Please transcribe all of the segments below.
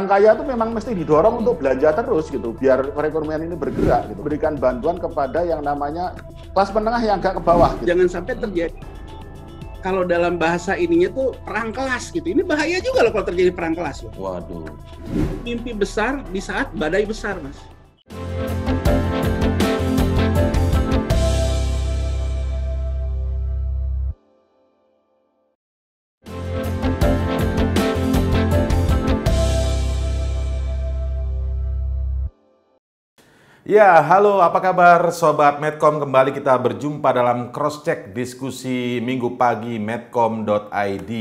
Yang kaya itu memang mesti didorong untuk belanja terus gitu, biar perekonomian ini bergerak. Gitu. Berikan bantuan kepada yang namanya kelas menengah yang agak ke bawah. Gitu. Jangan sampai terjadi kalau dalam bahasa ininya tuh perang kelas gitu. Ini bahaya juga loh kalau terjadi perang kelas. Gitu. Waduh. Mimpi besar di saat badai besar, mas. Ya, halo apa kabar Sobat Medcom? Kembali kita berjumpa dalam cross-check diskusi minggu pagi medcom.id.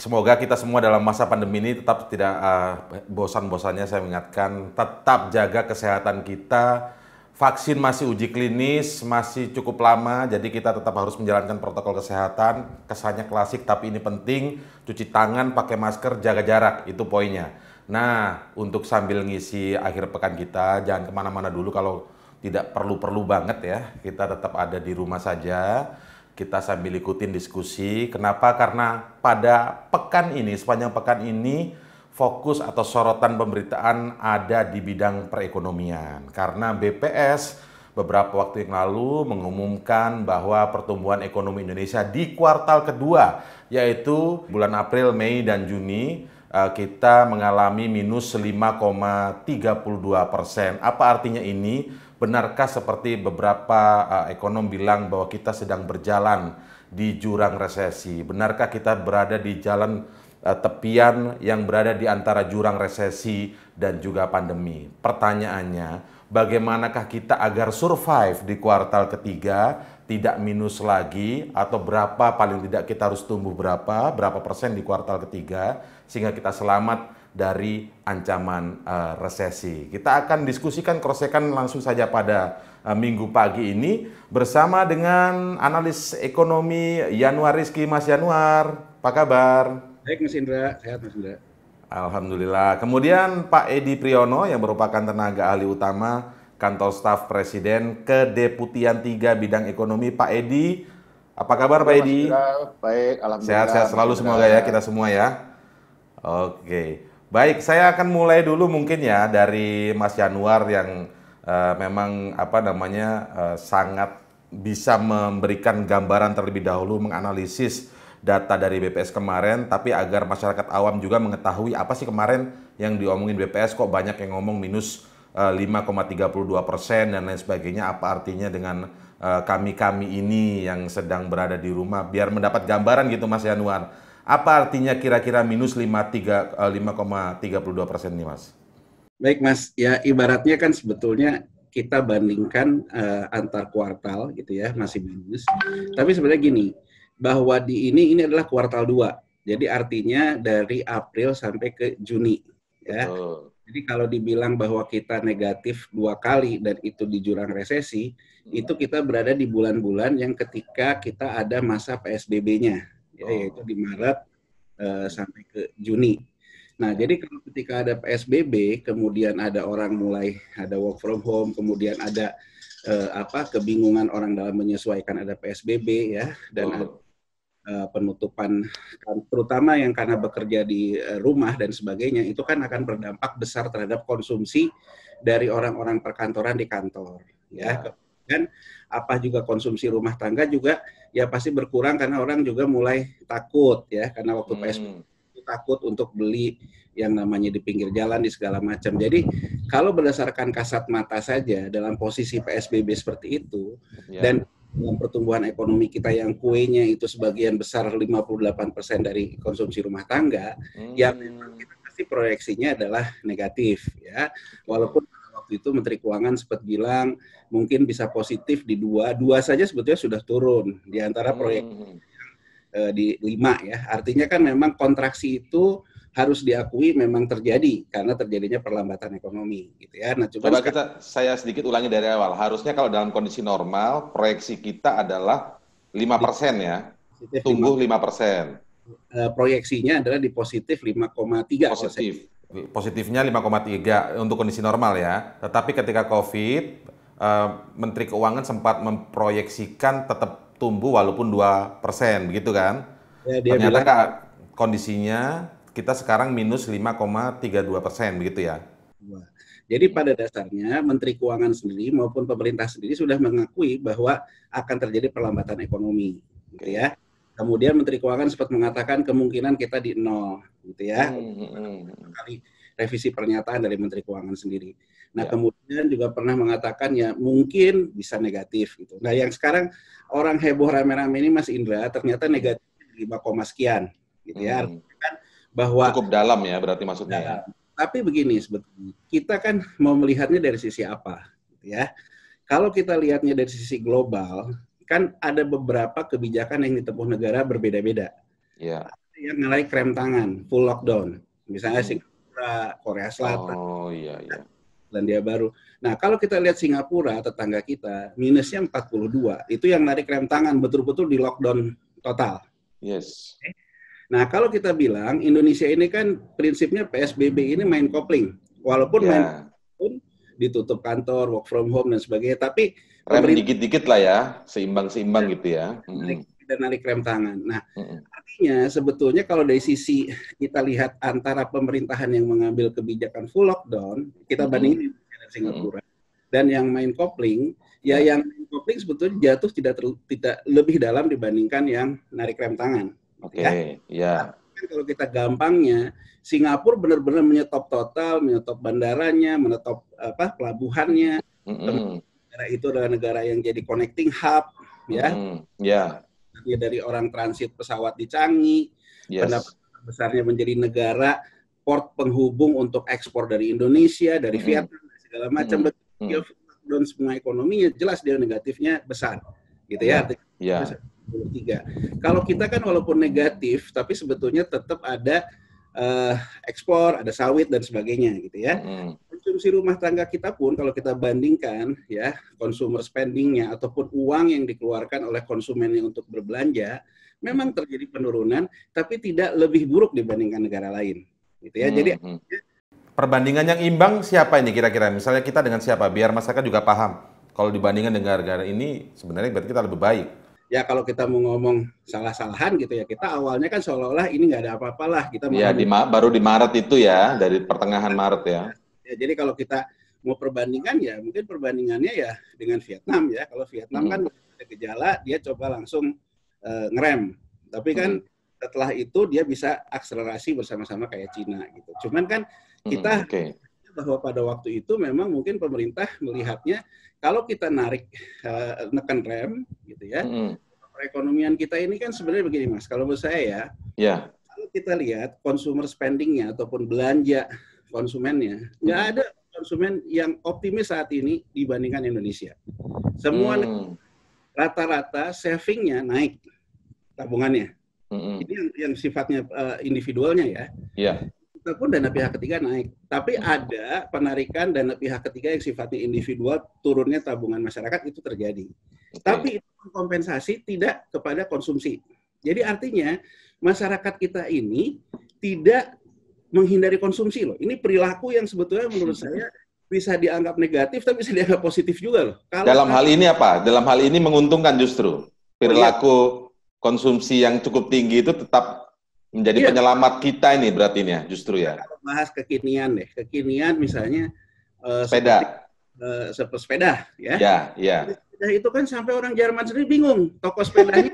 Semoga kita semua dalam masa pandemi ini tetap tidak uh, bosan-bosannya saya mengingatkan tetap jaga kesehatan kita. Vaksin masih uji klinis, masih cukup lama, jadi kita tetap harus menjalankan protokol kesehatan. Kesannya klasik tapi ini penting, cuci tangan, pakai masker, jaga jarak, itu poinnya. Nah, untuk sambil ngisi akhir pekan kita, jangan kemana-mana dulu kalau tidak perlu-perlu banget ya. Kita tetap ada di rumah saja, kita sambil ikutin diskusi. Kenapa? Karena pada pekan ini, sepanjang pekan ini, fokus atau sorotan pemberitaan ada di bidang perekonomian. Karena BPS beberapa waktu yang lalu mengumumkan bahwa pertumbuhan ekonomi Indonesia di kuartal kedua, yaitu bulan April, Mei, dan Juni, Eh, kita mengalami minus 5,32 persen. Apa artinya ini? Benarkah seperti beberapa eh, ekonom bilang bahwa kita sedang berjalan di jurang resesi? Benarkah kita berada di jalan eh, tepian yang berada di antara jurang resesi dan juga pandemi? Pertanyaannya, bagaimanakah kita agar survive di kuartal ketiga, tidak minus lagi, atau berapa paling tidak kita harus tumbuh berapa, berapa persen di kuartal ketiga, sehingga kita selamat dari ancaman uh, resesi. Kita akan diskusikan krosekan langsung saja pada uh, minggu pagi ini bersama dengan analis ekonomi Yanuar Rizky. Mas Yanuar, apa kabar? Baik Mas Indra, sehat Mas Indra. Alhamdulillah. Kemudian Pak Edi Priyono yang merupakan tenaga ahli utama kantor staf presiden ke kedeputian 3 bidang ekonomi. Pak Edi, apa kabar Pak Edi? Indra, baik, alhamdulillah. Sehat-sehat selalu semoga ya kita semua ya. Oke, baik saya akan mulai dulu mungkin ya dari Mas Januar yang uh, memang apa namanya uh, sangat bisa memberikan gambaran terlebih dahulu menganalisis data dari BPS kemarin, tapi agar masyarakat awam juga mengetahui apa sih kemarin yang diomongin BPS kok banyak yang ngomong minus 5,32 eh, persen dan lain sebagainya. Apa artinya dengan kami-kami ini yang sedang berada di rumah biar mendapat gambaran gitu Mas Yanuar. Apa artinya kira-kira minus 5,32 eh, persen nih Mas? Baik Mas, ya ibaratnya kan sebetulnya kita bandingkan uh, antar kuartal gitu ya, masih minus. Tapi sebenarnya gini, bahwa di ini ini adalah kuartal 2. Jadi artinya dari April sampai ke Juni ya. Jadi kalau dibilang bahwa kita negatif dua kali dan itu di jurang resesi, hmm. itu kita berada di bulan-bulan yang ketika kita ada masa PSBB-nya ya, oh. yaitu di Maret uh, sampai ke Juni. Nah, jadi kalau ketika ada PSBB, kemudian ada orang mulai ada work from home, kemudian ada uh, apa kebingungan orang dalam menyesuaikan ada PSBB ya dan oh. ada, uh, penutupan kan, terutama yang karena bekerja di rumah dan sebagainya itu kan akan berdampak besar terhadap konsumsi dari orang-orang perkantoran di kantor ya. ya dan apa juga konsumsi rumah tangga juga ya pasti berkurang karena orang juga mulai takut ya karena waktu hmm. PSBB takut untuk beli yang namanya di pinggir jalan di segala macam. Jadi kalau berdasarkan kasat mata saja dalam posisi PSBB seperti itu yeah. dan dengan pertumbuhan ekonomi kita yang kuenya itu sebagian besar 58% dari konsumsi rumah tangga, ya, hmm. ya memang kita pasti proyeksinya adalah negatif ya. Walaupun waktu itu Menteri Keuangan sempat bilang mungkin bisa positif di dua, dua saja sebetulnya sudah turun di antara hmm. proyek hmm. di lima ya. Artinya kan memang kontraksi itu harus diakui memang terjadi karena terjadinya perlambatan ekonomi gitu ya. Nah, coba kita saya sedikit ulangi dari awal. Harusnya kalau dalam kondisi normal proyeksi kita adalah lima persen ya. Tumbuh lima persen eh, proyeksinya adalah di positif lima tiga positif positifnya 5,3 untuk kondisi normal ya. Tetapi ketika Covid, eh, Menteri Keuangan sempat memproyeksikan tetap tumbuh walaupun 2 persen, begitu kan? Ya, dia Ternyata bilang, kak, kondisinya kita sekarang minus 5,32 persen, begitu ya? Jadi pada dasarnya Menteri Keuangan sendiri maupun pemerintah sendiri sudah mengakui bahwa akan terjadi perlambatan ekonomi, gitu ya. Kemudian Menteri Keuangan sempat mengatakan kemungkinan kita di nol, gitu ya. Hmm, hmm, hmm. Kali revisi pernyataan dari Menteri Keuangan sendiri. Nah, ya. kemudian juga pernah mengatakan ya mungkin bisa negatif gitu. Nah, yang sekarang orang heboh rame-rame ini Mas Indra ternyata hmm. negatif 5, sekian gitu ya. Hmm. kan bahwa cukup dalam ya berarti maksudnya ya. Tapi begini sebetulnya kita kan mau melihatnya dari sisi apa gitu ya. Kalau kita lihatnya dari sisi global, kan ada beberapa kebijakan yang ditempuh negara berbeda-beda. Yeah. yang nilai krem tangan, full lockdown. Misalnya hmm. Singapura, Korea Selatan. Oh iya iya. dia Baru. Nah, kalau kita lihat Singapura, tetangga kita, minusnya 42. Itu yang narik krem tangan, betul-betul di lockdown total. Yes. Nah, kalau kita bilang Indonesia ini kan prinsipnya PSBB ini main kopling. Walaupun yeah. main ditutup kantor, work from home dan sebagainya, tapi rem dikit-dikit lah ya, seimbang-seimbang gitu ya. dan narik rem tangan. Nah, hmm. artinya sebetulnya kalau dari sisi kita lihat antara pemerintahan yang mengambil kebijakan full lockdown, kita bandingin hmm. dengan Singapura, hmm. dan yang main kopling, ya yang main kopling sebetulnya jatuh tidak ter, tidak lebih dalam dibandingkan yang narik rem tangan. Oke, okay. ya. ya. Nah, kalau kita gampangnya, Singapura benar-benar menyetop total, menyetop bandaranya, menetop apa pelabuhannya, -hmm negara itu adalah negara yang jadi connecting hub, ya. Mm, ya. Yeah. Dari orang transit pesawat di Canggih, yes. pendapatan besarnya menjadi negara port penghubung untuk ekspor dari Indonesia, dari mm. Vietnam, segala macam. Mm. Dan hmm. semua ekonominya jelas dia negatifnya besar, gitu ya. Yeah. yeah. Ya. Kalau kita kan walaupun negatif, tapi sebetulnya tetap ada uh, ekspor, ada sawit dan sebagainya gitu ya. Hmm. Konsumsi rumah tangga kita pun kalau kita bandingkan ya consumer spendingnya ataupun uang yang dikeluarkan oleh konsumennya untuk berbelanja memang terjadi penurunan tapi tidak lebih buruk dibandingkan negara lain gitu ya. Hmm. Jadi hmm. perbandingan yang imbang siapa ini kira-kira? Misalnya kita dengan siapa biar masyarakat juga paham. Kalau dibandingkan dengan negara ini sebenarnya berarti kita lebih baik ya kalau kita mau ngomong salah-salahan gitu ya kita awalnya kan seolah-olah ini nggak ada apa-apalah kita ya di ma- baru di Maret itu ya dari pertengahan Maret ya. ya jadi kalau kita mau perbandingan ya mungkin perbandingannya ya dengan Vietnam ya kalau Vietnam kan hmm. kan ada gejala dia coba langsung uh, ngerem tapi kan hmm. setelah itu dia bisa akselerasi bersama-sama kayak Cina gitu cuman kan kita hmm, okay bahwa pada waktu itu memang mungkin pemerintah melihatnya kalau kita narik uh, eh, neken rem gitu ya. Mm. Perekonomian kita ini kan sebenarnya begini Mas, kalau menurut saya ya. Yeah. Kalau kita lihat consumer spendingnya ataupun belanja konsumennya, nggak mm. ada konsumen yang optimis saat ini dibandingkan Indonesia. Semua mm. rata-rata savingnya naik tabungannya. Mm-hmm. Ini yang, yang sifatnya uh, individualnya ya. Yeah pun dana pihak ketiga naik, tapi hmm. ada penarikan dana pihak ketiga yang sifatnya individual, turunnya tabungan masyarakat itu terjadi. Tapi itu kompensasi tidak kepada konsumsi. Jadi artinya masyarakat kita ini tidak menghindari konsumsi loh. Ini perilaku yang sebetulnya menurut hmm. saya bisa dianggap negatif tapi bisa dianggap positif juga loh. Kalau Dalam hal ini apa? Dalam hal ini menguntungkan justru perilaku oh, iya. konsumsi yang cukup tinggi itu tetap Menjadi ya. penyelamat kita ini berarti ini ya, justru ya. bahas kekinian deh, kekinian misalnya eh, sepeda, seperti, uh, sepeda ya. Ya, ya. Sepeda itu kan sampai orang Jerman sendiri bingung, toko sepedanya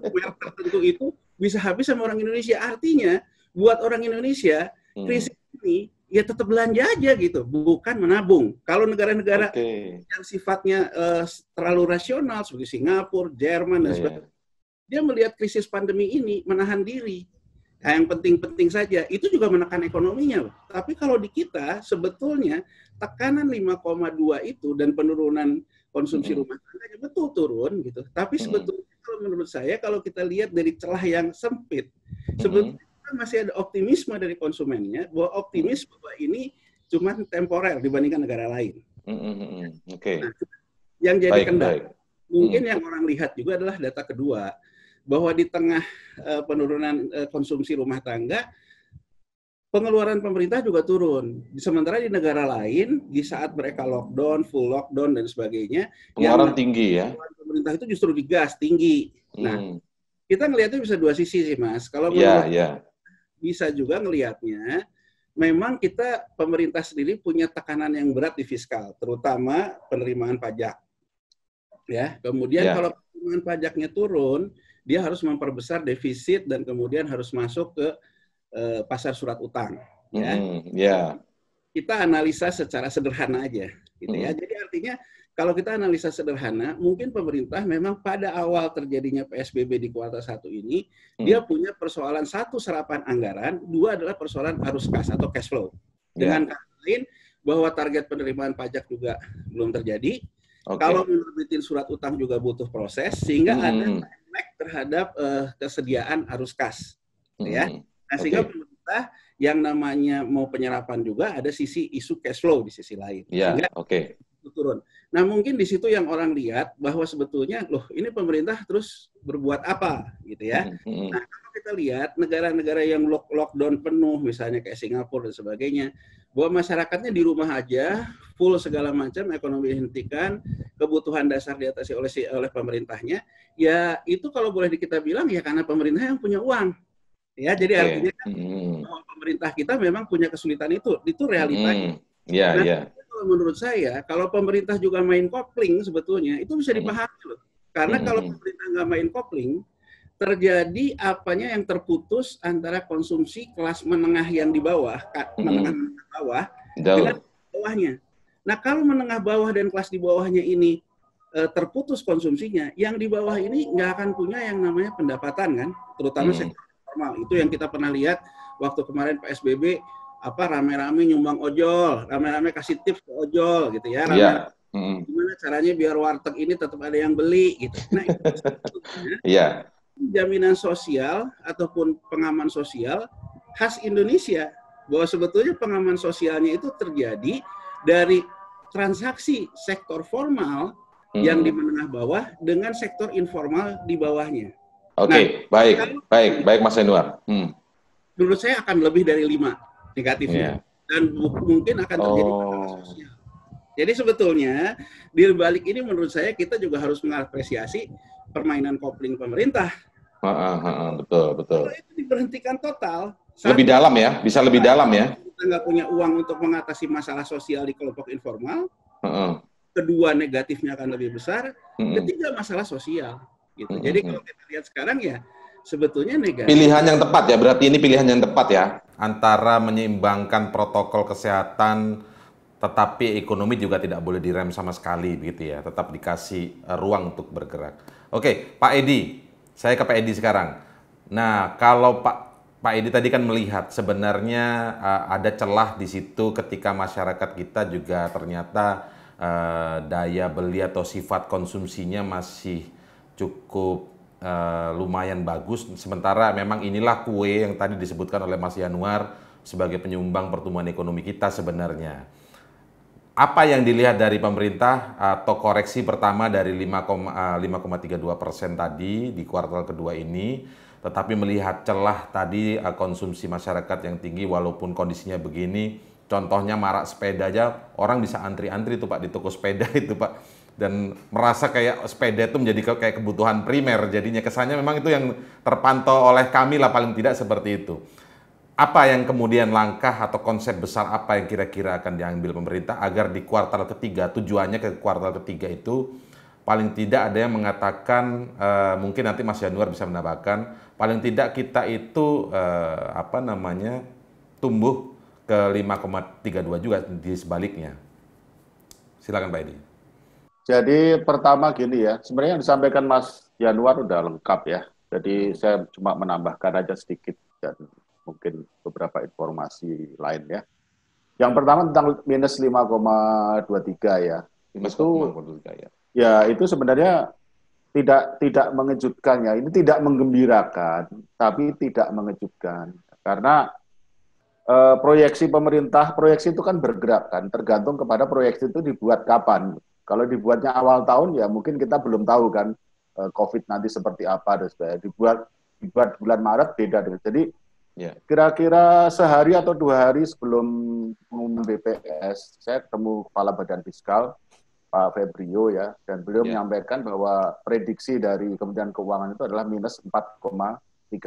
merek tertentu itu bisa habis sama orang Indonesia. Artinya buat orang Indonesia hmm. krisis ini ya tetap belanja aja gitu, bukan menabung. Kalau negara-negara okay. yang sifatnya uh, terlalu rasional seperti Singapura, Jerman dan yeah. Iya. sebagainya, dia melihat krisis pandemi ini menahan diri. Nah, yang penting-penting saja itu juga menekan ekonominya. Tapi kalau di kita sebetulnya tekanan 5,2 itu dan penurunan konsumsi hmm. rumah tangga betul turun gitu. Tapi hmm. sebetulnya kalau menurut saya kalau kita lihat dari celah yang sempit hmm. sebetulnya masih ada optimisme dari konsumennya bahwa optimis bahwa ini cuma temporer dibandingkan negara lain. Hmm. Oke. Okay. Nah, yang jadi baik, kendala baik. mungkin hmm. yang orang lihat juga adalah data kedua bahwa di tengah eh, penurunan eh, konsumsi rumah tangga pengeluaran pemerintah juga turun. Sementara di negara lain di saat mereka lockdown, full lockdown dan sebagainya, pengeluaran yang tinggi ya. Pemerintah itu justru digas tinggi. Nah, hmm. Nah, kita ngelihatnya bisa dua sisi sih, Mas. Kalau yeah, iya, iya. yeah. bisa juga ngelihatnya memang kita pemerintah sendiri punya tekanan yang berat di fiskal, terutama penerimaan pajak. Ya, kemudian yeah. kalau penerimaan pajaknya turun, dia harus memperbesar defisit dan kemudian harus masuk ke uh, pasar surat utang. Ya, mm, yeah. kita analisa secara sederhana aja, gitu mm. ya. Hmm. Jadi artinya kalau kita analisa sederhana, mungkin pemerintah memang pada awal terjadinya PSBB di kuartal satu ini, hmm. dia punya persoalan satu serapan anggaran, dua adalah persoalan arus kas atau cash flow. Ya. Dengan yeah. kata lain, bahwa target penerimaan pajak juga belum terjadi. Okay. Kalau menerbitin surat utang juga butuh proses, sehingga hmm. ada refleks terhadap uh, kesediaan arus kas, gitu ya. hmm. ya. Nah, sehingga pemerintah yang namanya mau penyerapan juga ada sisi isu cash flow di sisi lain. Iya. Yeah, Oke. Okay. Turun. Nah, mungkin di situ yang orang lihat bahwa sebetulnya loh ini pemerintah terus berbuat apa gitu ya. Hmm. hmm, hmm. Nah, kalau kita lihat negara-negara yang lock lockdown penuh misalnya kayak Singapura dan sebagainya, bahwa masyarakatnya di rumah aja, full segala macam, ekonomi dihentikan, kebutuhan dasar diatasi oleh si, oleh pemerintahnya, ya itu kalau boleh kita bilang ya karena pemerintah yang punya uang. Ya, jadi okay. artinya kan mm. pemerintah kita memang punya kesulitan itu, itu realitanya. Mm. Yeah, nah, yeah. Itu menurut saya kalau pemerintah juga main kopling sebetulnya itu bisa hmm. dipahami loh. Karena mm. kalau hmm. pemerintah nggak main kopling, terjadi apanya yang terputus antara konsumsi kelas menengah yang di bawah, kelas hmm menengah bawah Jauh. dengan bawahnya. Nah, kalau menengah bawah dan kelas di bawahnya ini e, terputus konsumsinya, yang di bawah ini nggak akan punya yang namanya pendapatan kan, terutama hmm. sektor formal. Itu yang kita pernah lihat waktu kemarin PSBB apa rame-rame nyumbang ojol, rame-rame kasih tips ke ojol gitu ya. Iya. Hmm. Gimana caranya biar warteg ini tetap ada yang beli gitu. Nah, itu jaminan sosial ataupun pengaman sosial khas Indonesia bahwa sebetulnya pengaman sosialnya itu terjadi dari transaksi sektor formal hmm. yang di menengah bawah dengan sektor informal di bawahnya. Oke, okay, nah, baik, kalau, baik, baik Mas Enwar. Hmm. Menurut saya akan lebih dari lima negatifnya yeah. dan mungkin akan terjadi oh. pengaman sosial. Jadi sebetulnya di balik ini menurut saya kita juga harus mengapresiasi permainan kopling pemerintah Ha, ha, betul betul. Kalau itu diberhentikan total. Lebih dalam ya, bisa lebih dalam ya. Kita nggak punya uang untuk mengatasi masalah sosial di kelompok informal. Ha, ha. Kedua negatifnya akan lebih besar. Hmm. Ketiga masalah sosial. Gitu. Hmm. Jadi kalau kita lihat sekarang ya sebetulnya negatif. Pilihan yang tepat ya, berarti ini pilihan yang tepat ya. Antara menyeimbangkan protokol kesehatan tetapi ekonomi juga tidak boleh direm sama sekali begitu ya, tetap dikasih eh, ruang untuk bergerak. Oke, Pak Edi, saya ke Pak Edi sekarang. Nah, kalau Pak Pak Edi tadi kan melihat sebenarnya uh, ada celah di situ ketika masyarakat kita juga ternyata uh, daya beli atau sifat konsumsinya masih cukup uh, lumayan bagus. Sementara memang inilah kue yang tadi disebutkan oleh Mas Yanuar sebagai penyumbang pertumbuhan ekonomi kita sebenarnya apa yang dilihat dari pemerintah eh, atau koreksi pertama dari 5,32 eh, persen tadi di kuartal kedua ini, tetapi melihat celah tadi eh, konsumsi masyarakat yang tinggi walaupun kondisinya begini, contohnya marak sepeda aja, orang bisa antri-antri tuh Pak di toko sepeda itu Pak, dan merasa kayak sepeda itu menjadi kayak kebutuhan primer, jadinya kesannya memang itu yang terpantau oleh kami lah paling tidak seperti itu. Apa yang kemudian langkah atau konsep besar apa yang kira-kira akan diambil pemerintah agar di kuartal ketiga, tujuannya ke kuartal ketiga itu paling tidak ada yang mengatakan uh, mungkin nanti Mas Januar bisa menambahkan paling tidak kita itu uh, apa namanya tumbuh ke 5,32 juga di sebaliknya. Silakan Pak Edi. Jadi pertama gini ya, sebenarnya yang disampaikan Mas Januar udah lengkap ya. Jadi saya cuma menambahkan aja sedikit dan mungkin beberapa informasi lain ya. Yang pertama tentang minus 5,23 ya. Minus itu 5,23 ya. Ya, itu sebenarnya tidak tidak mengejutkan ya. Ini tidak menggembirakan, tapi tidak mengejutkan karena e, proyeksi pemerintah, proyeksi itu kan bergerak kan, tergantung kepada proyeksi itu dibuat kapan. Kalau dibuatnya awal tahun ya mungkin kita belum tahu kan eh, COVID nanti seperti apa dan sebagainya. Dibuat dibuat bulan Maret beda. Jadi Ya. Kira-kira sehari atau dua hari sebelum umum BPS, saya ketemu Kepala Badan Fiskal, Pak Febrio ya, dan beliau yeah. menyampaikan bahwa prediksi dari Kementerian Keuangan itu adalah minus 4,3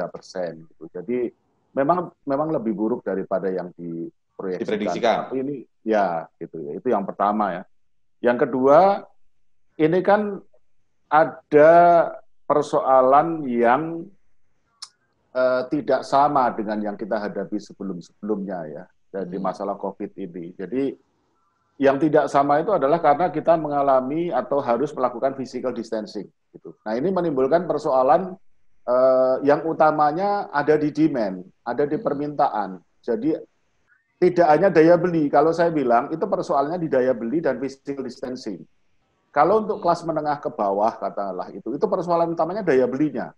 persen. Jadi memang memang lebih buruk daripada yang diproyeksikan. Diprediksikan. Tapi ini ya gitu ya, itu yang pertama ya. Yang kedua, ini kan ada persoalan yang Eh, tidak sama dengan yang kita hadapi sebelum-sebelumnya ya, ya di hmm. masalah COVID ini. Jadi yang tidak sama itu adalah karena kita mengalami atau harus melakukan physical distancing. Gitu. Nah ini menimbulkan persoalan eh, yang utamanya ada di demand, ada di hmm. permintaan. Jadi tidak hanya daya beli. Kalau saya bilang itu persoalannya di daya beli dan physical distancing. Kalau untuk hmm. kelas menengah ke bawah katakanlah itu, itu persoalan utamanya daya belinya.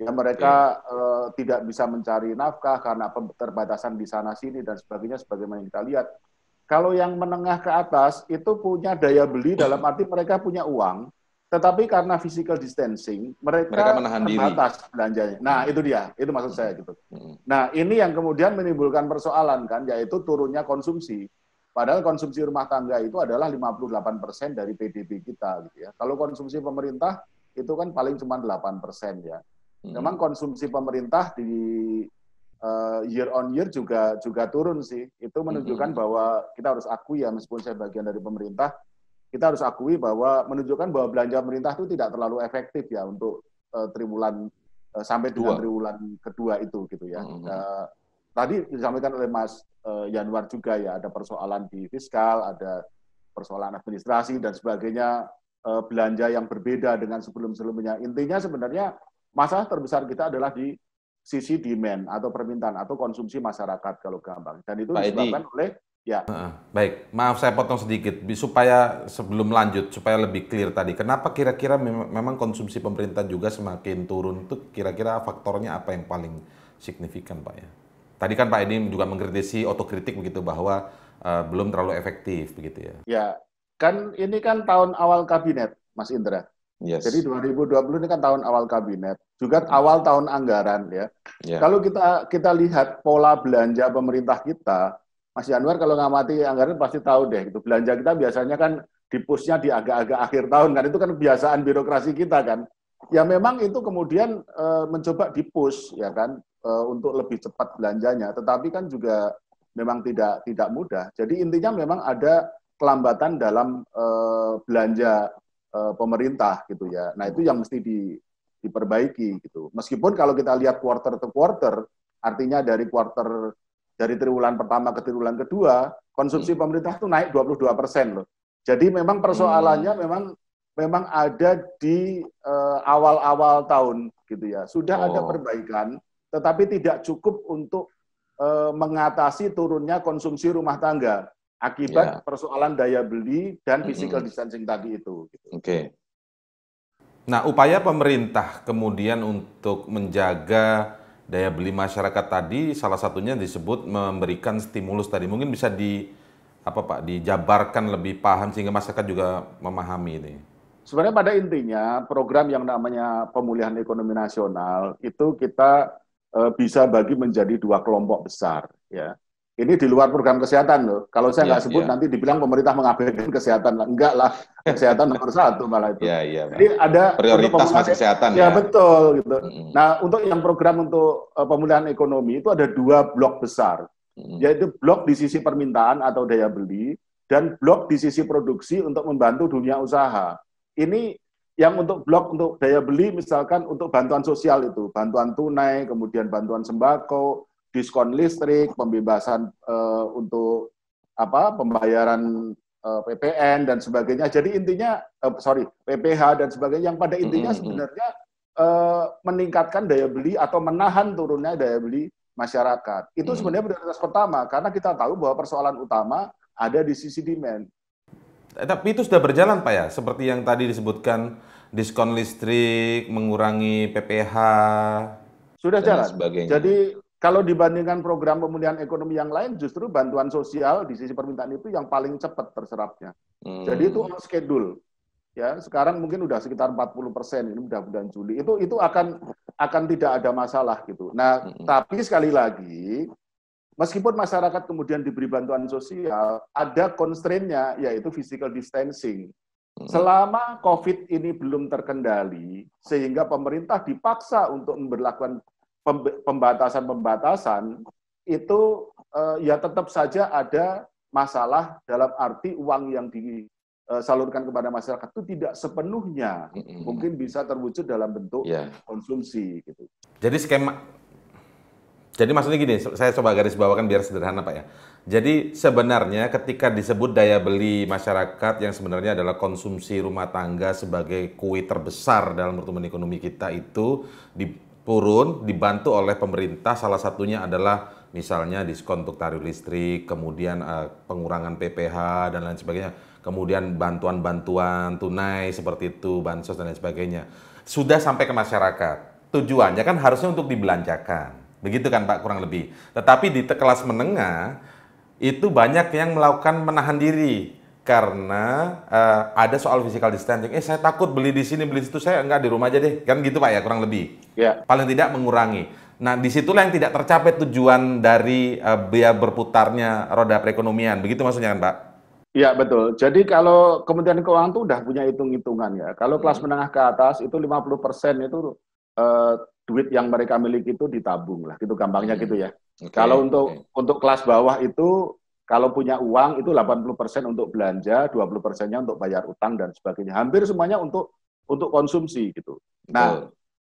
Ya mereka yeah. Eh, uh, tidak bisa mencari nafkah karena keterbatasan di sana sini dan sebagainya sebagaimana yang kita lihat. Kalau yang menengah ke atas itu punya daya beli dalam hmm. arti mereka punya uang, tetapi karena physical distancing mereka, mereka menahan terbatas diri. belanjanya. Nah itu dia, itu maksud saya gitu. Hmm. Nah ini yang kemudian menimbulkan persoalan kan, yaitu turunnya konsumsi. Padahal konsumsi rumah tangga itu adalah 58% dari PDB kita gitu ya. Kalau konsumsi pemerintah itu kan paling cuma 8% ya. Hmm. Memang konsumsi pemerintah di uh, year on year juga juga turun sih. Itu menunjukkan mm -hmm. bahwa kita harus akui ya meskipun saya bagian dari pemerintah, kita harus akui bahwa menunjukkan bahwa belanja pemerintah itu tidak terlalu efektif ya untuk uh, triwulan uh, sampai dua triwulan kedua itu gitu ya. Mm -hmm. uh, tadi disampaikan oleh Mas uh, Januar juga ya ada persoalan di fiskal, ada persoalan administrasi dan sebagainya belanja yang berbeda dengan sebelum-sebelumnya. Intinya sebenarnya Masalah terbesar kita adalah di sisi demand atau permintaan atau konsumsi masyarakat kalau gampang. Dan itu Pak disebabkan Edi. oleh ya. Baik, maaf saya potong sedikit supaya sebelum lanjut supaya lebih clear tadi. Kenapa kira-kira memang konsumsi pemerintah juga semakin turun itu kira-kira faktornya apa yang paling signifikan, Pak ya? Tadi kan Pak Edi juga mengkritisi otokritik begitu bahwa uh, belum terlalu efektif begitu ya. Ya, kan ini kan tahun awal kabinet, Mas Indra. Yes. Jadi 2020 ini kan tahun awal kabinet, juga awal tahun anggaran ya. Yeah. Kalau kita kita lihat pola belanja pemerintah kita, Mas Januar kalau ngamati anggaran pasti tahu deh itu Belanja kita biasanya kan dipusnya di agak-agak akhir tahun kan itu kan kebiasaan birokrasi kita kan. Ya memang itu kemudian e, mencoba dipus ya kan e, untuk lebih cepat belanjanya, tetapi kan juga memang tidak tidak mudah. Jadi intinya memang ada kelambatan dalam e, belanja Eh, pemerintah gitu ya. Nah itu hmm. yang mesti di, diperbaiki gitu. Meskipun kalau kita lihat quarter to quarter, artinya dari quarter dari triwulan pertama ke triwulan kedua, konsumsi hmm. pemerintah itu naik 22 persen loh. Jadi memang hmm. persoalannya hmm. memang memang ada di eh, awal-awal uh, tahun gitu ya. Sudah oh. ada perbaikan, tetapi tidak cukup untuk uh, mengatasi turunnya konsumsi rumah tangga akibat yeah. persoalan daya beli dan physical mm -hmm. distancing tadi itu. Gitu. Oke. Okay. Nah, upaya pemerintah kemudian untuk menjaga daya beli masyarakat tadi salah satunya disebut memberikan stimulus tadi. Mungkin bisa di apa Pak dijabarkan lebih paham sehingga masyarakat juga memahami ini. Sebenarnya pada intinya program yang namanya pemulihan ekonomi nasional itu kita e, bisa bagi menjadi dua kelompok besar ya. Ini di luar program kesehatan loh. Kalau saya iya, nggak yeah, sebut yeah. nanti dibilang pemerintah mengabaikan kesehatan. Enggak lah, kesehatan nomor satu malah itu. Yeah, yeah, Jadi ada prioritas masih kesehatan. Ya, ya betul gitu. Mm. Nah untuk yang program untuk uh, pemulihan ekonomi itu ada dua blok besar, mm. yaitu blok di sisi permintaan atau daya beli dan blok di sisi produksi untuk membantu dunia usaha. Ini yang untuk blok untuk daya beli misalkan untuk bantuan sosial itu bantuan tunai kemudian bantuan sembako diskon listrik, pembebasan uh, untuk apa pembayaran uh, eh, PPN dan sebagainya. Jadi intinya uh, sorry PPH dan sebagainya yang pada intinya sebenarnya uh, meningkatkan daya beli atau menahan turunnya daya beli masyarakat. Itu sebenarnya prioritas pertama karena kita tahu bahwa persoalan utama ada di sisi demand. Tapi itu sudah berjalan Pak ya, seperti yang tadi disebutkan diskon listrik, mengurangi PPH, sudah jalan. Jadi kalau dibandingkan program pemulihan ekonomi yang lain, justru bantuan sosial di sisi permintaan itu yang paling cepat terserapnya. Hmm. Jadi itu on schedule. Ya, sekarang mungkin sudah sekitar 40 persen, ini udah bulan Juli. Itu itu akan akan tidak ada masalah gitu. Nah, hmm. tapi sekali lagi, meskipun masyarakat kemudian diberi bantuan sosial, ada constraint-nya, yaitu physical distancing. Hmm. Selama COVID ini belum terkendali, sehingga pemerintah dipaksa untuk memperlakukan pembatasan-pembatasan itu uh, ya tetap saja ada masalah dalam arti uang yang disalurkan eh, kepada masyarakat itu tidak sepenuhnya mm-hmm. mungkin bisa terwujud dalam bentuk yeah. konsumsi gitu. Jadi skema jadi maksudnya gini, saya coba garis bawakan biar sederhana Pak ya. Jadi sebenarnya ketika disebut daya beli masyarakat yang sebenarnya adalah konsumsi rumah tangga sebagai kue terbesar dalam pertumbuhan ekonomi kita itu di, turun dibantu oleh pemerintah salah satunya adalah misalnya diskon untuk tarif listrik, kemudian uh, pengurangan PPh dan lain sebagainya, kemudian bantuan-bantuan tunai seperti itu, bansos dan lain sebagainya. Sudah sampai ke masyarakat. Tujuannya kan harusnya untuk dibelanjakan. Begitu kan Pak kurang lebih. Tetapi di kelas menengah itu banyak yang melakukan menahan diri karena uh, ada soal physical distancing. Eh saya takut beli di sini beli di situ saya enggak di rumah aja deh. Kan gitu Pak ya kurang lebih. Ya. Paling tidak mengurangi. Nah, disitulah yang tidak tercapai tujuan dari uh, biaya berputarnya roda perekonomian. Begitu maksudnya kan, Pak? Iya, betul. Jadi kalau Kementerian Keuangan itu udah punya hitung-hitungan ya. Kalau kelas hmm. menengah ke atas itu 50% itu uh, duit yang mereka miliki itu ditabung lah. Gitu gampangnya hmm. gitu ya. Okay, kalau untuk okay. untuk kelas bawah itu kalau punya uang itu 80% untuk belanja, 20%-nya untuk bayar utang dan sebagainya. Hampir semuanya untuk untuk konsumsi gitu. Nah, Betul.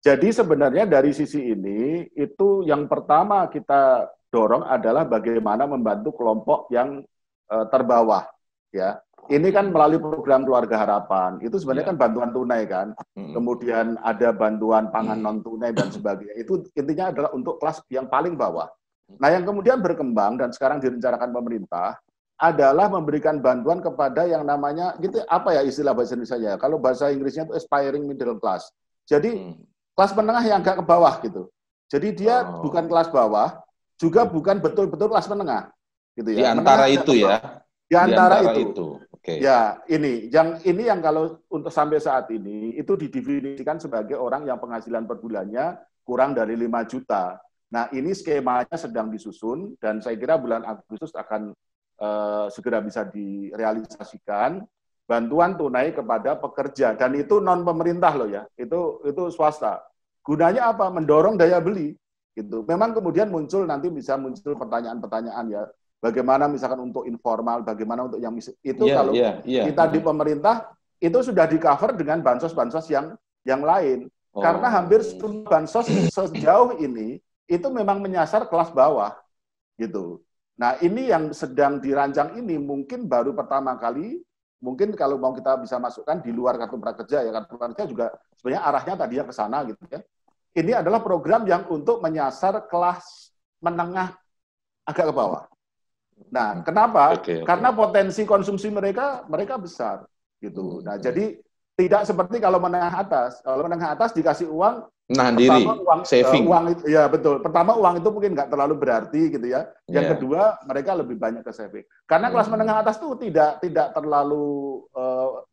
jadi sebenarnya dari sisi ini itu yang pertama kita dorong adalah bagaimana membantu kelompok yang uh, terbawah ya. Ini kan melalui program Keluarga Harapan. Itu sebenarnya ya. kan bantuan tunai kan. Hmm. Kemudian ada bantuan pangan mm. non tunai dan sebagainya. Itu intinya adalah untuk kelas yang paling bawah. Nah, yang kemudian berkembang dan sekarang direncanakan pemerintah adalah memberikan bantuan kepada yang namanya gitu apa ya istilah bahasa Indonesia ya? Kalau bahasa Inggrisnya itu aspiring middle class. Jadi hmm. kelas menengah yang agak ke bawah gitu. Jadi dia oh. bukan kelas bawah, juga hmm. bukan betul-betul kelas menengah gitu ya. Di antara itu ya. Di antara, di antara itu. itu. Okay. Ya, ini yang ini yang kalau untuk sampai saat ini itu didefinisikan sebagai orang yang penghasilan per bulannya kurang dari 5 juta. Nah, ini skemanya sedang disusun dan saya kira bulan Agustus akan uh, segera bisa direalisasikan bantuan tunai kepada pekerja dan itu non pemerintah loh ya. Itu itu swasta. Gunanya apa? Mendorong daya beli gitu. Memang kemudian muncul nanti bisa muncul pertanyaan-pertanyaan ya. Bagaimana misalkan untuk informal, bagaimana untuk yang itu yeah, kalau yeah, yeah. kita di pemerintah itu sudah di cover dengan bansos-bansos yang yang lain. Oh. Karena hampir semua bansos sejauh ini itu memang menyasar kelas bawah gitu. Nah, ini yang sedang dirancang ini mungkin baru pertama kali, mungkin kalau mau kita bisa masukkan di luar kartu prakerja ya kartu prakerja juga sebenarnya arahnya tadinya ke sana gitu ya. Ini adalah program yang untuk menyasar kelas menengah agak ke bawah. Nah, kenapa? Okay, okay. Karena potensi konsumsi mereka mereka besar gitu. Nah, hmm, jadi ya. tidak seperti kalau menengah atas. Kalau menengah atas dikasih uang Nah, diri, uang, eh, saving. Uh, uang itu, ya betul. Pertama uang itu mungkin nggak terlalu berarti gitu ya. Yang yeah. kedua mereka lebih banyak ke saving. Karena hmm. kelas menengah atas tuh tidak tidak terlalu uh,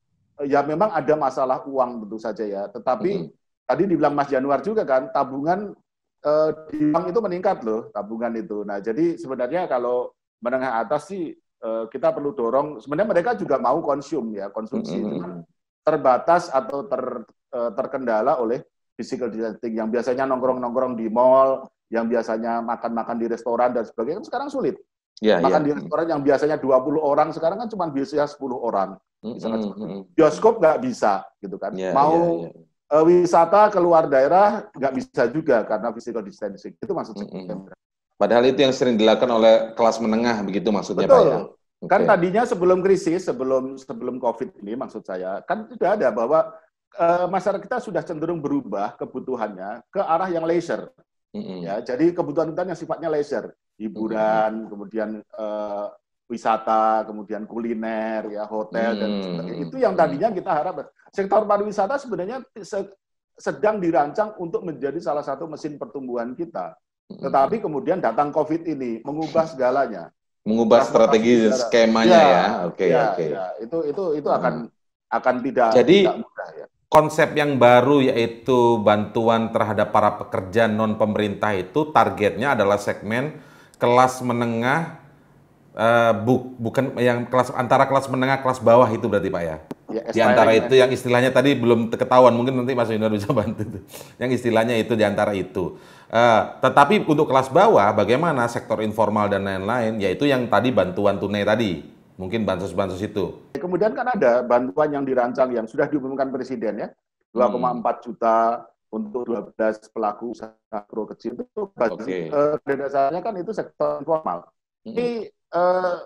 ya memang ada masalah uang tentu saja ya. Tetapi hmm. tadi dibilang Mas Januar juga kan tabungan uh, di bank itu meningkat loh tabungan itu. Nah jadi sebenarnya kalau menengah atas sih uh, kita perlu dorong. Sebenarnya mereka juga mau konsum ya konsumsi, hmm. hmm, hmm. terbatas atau ter, terkendala oleh physical distancing yang biasanya nongkrong-nongkrong di mall, yang biasanya makan-makan di restoran dan sebagainya kan sekarang sulit. Ya, makan ya. di restoran yang biasanya 20 orang sekarang kan cuma biasanya 10 orang. Misalnya mm -hmm. bioskop nggak bisa gitu kan. Ya, Mau ya, ya. Uh, wisata keluar daerah nggak bisa juga karena physical distancing. Itu maksudnya. Mm -hmm. Padahal itu yang sering dilakukan oleh kelas menengah begitu maksudnya Betul. Pak ya. Kan tadinya sebelum krisis, sebelum sebelum Covid ini maksud saya, kan sudah ada bahwa Eh, masyarakat kita sudah cenderung berubah kebutuhannya ke arah yang leisure. Mm-hmm. Ya, jadi kebutuhan-kebutuhan yang sifatnya leisure, hiburan, mm-hmm. kemudian uh, wisata, kemudian kuliner, ya hotel mm-hmm. dan sebagainya. itu yang tadinya kita harap Sektor pariwisata sebenarnya se- sedang dirancang untuk menjadi salah satu mesin pertumbuhan kita. Tetapi kemudian datang COVID ini mengubah segalanya. Mengubah strategi skemanya ya, ya. Oke, ya, oke. ya, ya. Itu itu itu akan hmm. akan tidak Jadi tidak mudah ya konsep yang baru yaitu bantuan terhadap para pekerja non pemerintah itu targetnya adalah segmen kelas menengah eh, bu, bukan yang kelas antara kelas menengah kelas bawah itu berarti Pak ya. ya di antara itu ya. yang istilahnya tadi belum ketahuan mungkin nanti Mas Yunus bisa bantu itu. Yang istilahnya itu di antara itu. Uh, tetapi untuk kelas bawah bagaimana sektor informal dan lain-lain yaitu yang tadi bantuan tunai tadi. Mungkin bansos-bansos itu. Kemudian kan ada bantuan yang dirancang yang sudah diumumkan Presiden ya. 2,4 hmm. juta untuk 12 pelaku usaha mikro kecil itu okay. eh, dasarnya kan itu sektor informal. Hmm. Ini uh,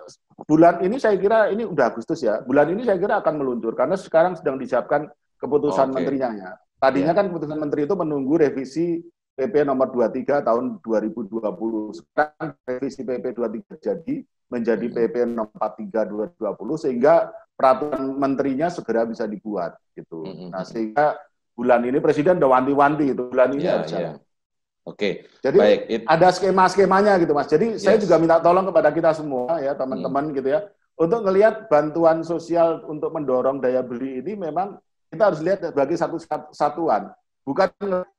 bulan ini saya kira ini udah Agustus ya. Bulan ini saya kira akan meluncur karena sekarang sedang disiapkan keputusan okay. menterinya ya. Tadinya yeah. kan keputusan menteri itu menunggu revisi PP nomor 23 tahun 2020. Sekarang revisi PP 23 jadi menjadi PP 43 2020 sehingga peraturan menterinya segera bisa dibuat gitu. Hmm, hmm, nah, hmm. sehingga bulan ini presiden udah wanti-wanti itu bulan ini iya, harus yeah. Oke. Okay. Jadi Baik. It... ada skema-skemanya gitu Mas. Jadi yes. saya juga minta tolong kepada kita semua ya teman-teman hmm. gitu ya untuk ngelihat bantuan sosial untuk mendorong daya beli ini memang kita harus lihat sebagai satu satuan, bukan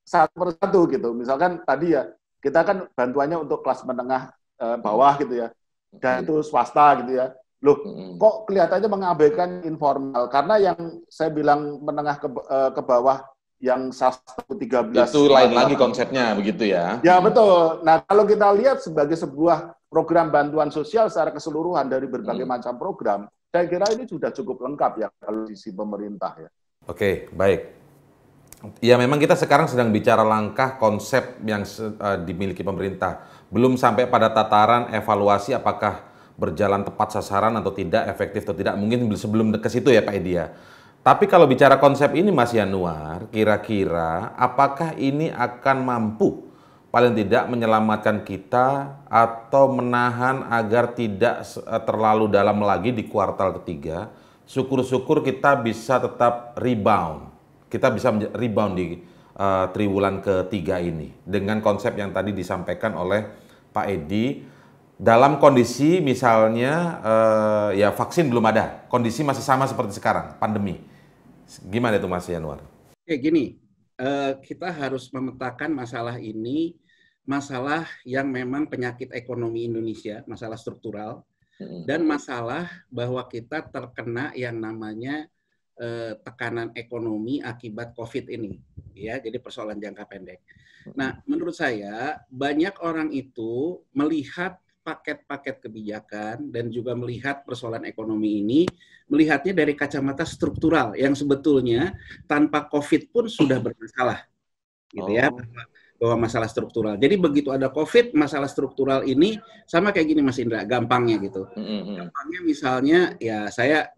satu persatu gitu. Misalkan tadi ya kita kan bantuannya untuk kelas menengah eh, bawah gitu ya dan itu iya. swasta gitu ya. Loh, kok kelihatannya mengabaikan informal? Karena yang saya bilang menengah ke, eh, ke bawah yang satu tiga 13 itu lain lagi konsepnya begitu ya. Ya betul. Nah, kalau kita lihat sebagai sebuah program bantuan sosial secara keseluruhan dari berbagai hmm. macam program, saya kira ini sudah cukup lengkap ya kalau sisi pemerintah ya. Oke, baik. Ya memang kita sekarang sedang bicara langkah konsep yang uh, dimiliki pemerintah belum sampai pada tataran evaluasi apakah berjalan tepat sasaran atau tidak, efektif atau tidak. Mungkin sebelum ke situ ya Pak Edia. Ya. Tapi kalau bicara konsep ini Mas Yanuar, kira-kira apakah ini akan mampu paling tidak menyelamatkan kita atau menahan agar tidak eh, terlalu dalam lagi di kuartal ketiga. Syukur-syukur kita bisa tetap rebound. Kita bisa rebound di uh, triwulan ketiga ini dengan konsep yang tadi disampaikan oleh Pak Edi dalam kondisi misalnya uh, ya vaksin belum ada, kondisi masih sama seperti sekarang pandemi. Gimana itu Mas Yanuar? Oke, gini, uh, kita harus memetakan masalah ini masalah yang memang penyakit ekonomi Indonesia, masalah struktural hmm. dan masalah bahwa kita terkena yang namanya Eh, tekanan ekonomi akibat COVID ini, ya. Jadi persoalan jangka pendek. Nah, menurut saya banyak orang itu melihat paket-paket kebijakan dan juga melihat persoalan ekonomi ini melihatnya dari kacamata struktural yang sebetulnya tanpa COVID pun sudah bermasalah, gitu ya, oh. bahwa masalah struktural. Jadi begitu ada COVID, masalah struktural ini sama kayak gini Mas Indra, gampangnya gitu. Gampangnya misalnya ya saya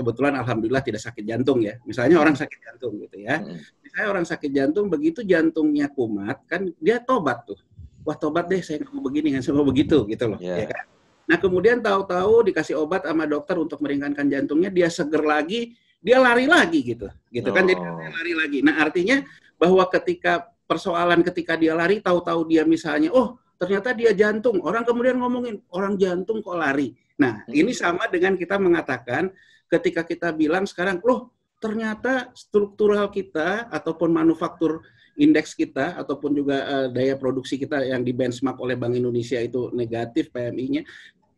kebetulan alhamdulillah tidak sakit jantung ya. Misalnya orang sakit jantung gitu ya. Hmm. Misalnya orang sakit jantung begitu jantungnya kumat kan dia tobat tuh. Wah tobat deh saya nggak mau begini kan mau begitu gitu loh. Yeah. Ya kan? Nah kemudian tahu-tahu dikasih obat sama dokter untuk meringankan jantungnya dia seger lagi dia lari lagi gitu gitu oh. kan jadi oh. dia lari lagi. Nah artinya bahwa ketika persoalan ketika dia lari tahu-tahu dia misalnya oh ternyata dia jantung orang kemudian ngomongin orang jantung kok lari. Nah, ini hmm. sama dengan kita mengatakan ketika kita bilang sekarang, loh ternyata struktural kita ataupun manufaktur indeks kita ataupun juga uh, daya produksi kita yang di benchmark oleh Bank Indonesia itu negatif PMI-nya.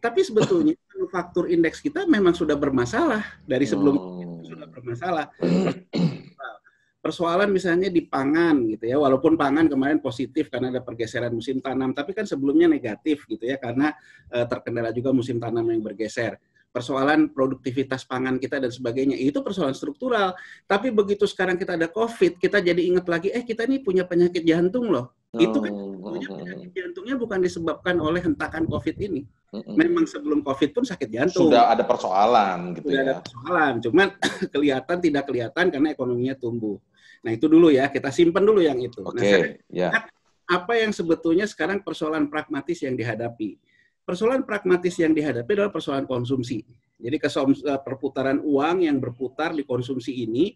Tapi sebetulnya manufaktur indeks kita memang sudah bermasalah dari sebelum oh. sudah bermasalah. Persoalan misalnya di pangan gitu ya, walaupun pangan kemarin positif karena ada pergeseran musim tanam, tapi kan sebelumnya negatif gitu ya karena uh, terkendala juga musim tanam yang bergeser persoalan produktivitas pangan kita dan sebagainya. Itu persoalan struktural. Tapi begitu sekarang kita ada COVID, kita jadi ingat lagi, eh kita ini punya penyakit jantung loh. Oh. Itu kan punya oh, oh, oh, penyakit jantungnya bukan disebabkan oleh hentakan COVID ini. Memang sebelum COVID pun sakit jantung. Sudah ada persoalan gitu Sudah ya. Ada persoalan, cuman kelihatan tidak kelihatan karena ekonominya tumbuh. Nah itu dulu ya, kita simpan dulu yang itu. Nah, Oke, okay. nah, yeah. Apa yang sebetulnya sekarang persoalan pragmatis yang dihadapi? persoalan pragmatis yang dihadapi adalah persoalan konsumsi. Jadi eh, perputaran uang yang berputar di konsumsi ini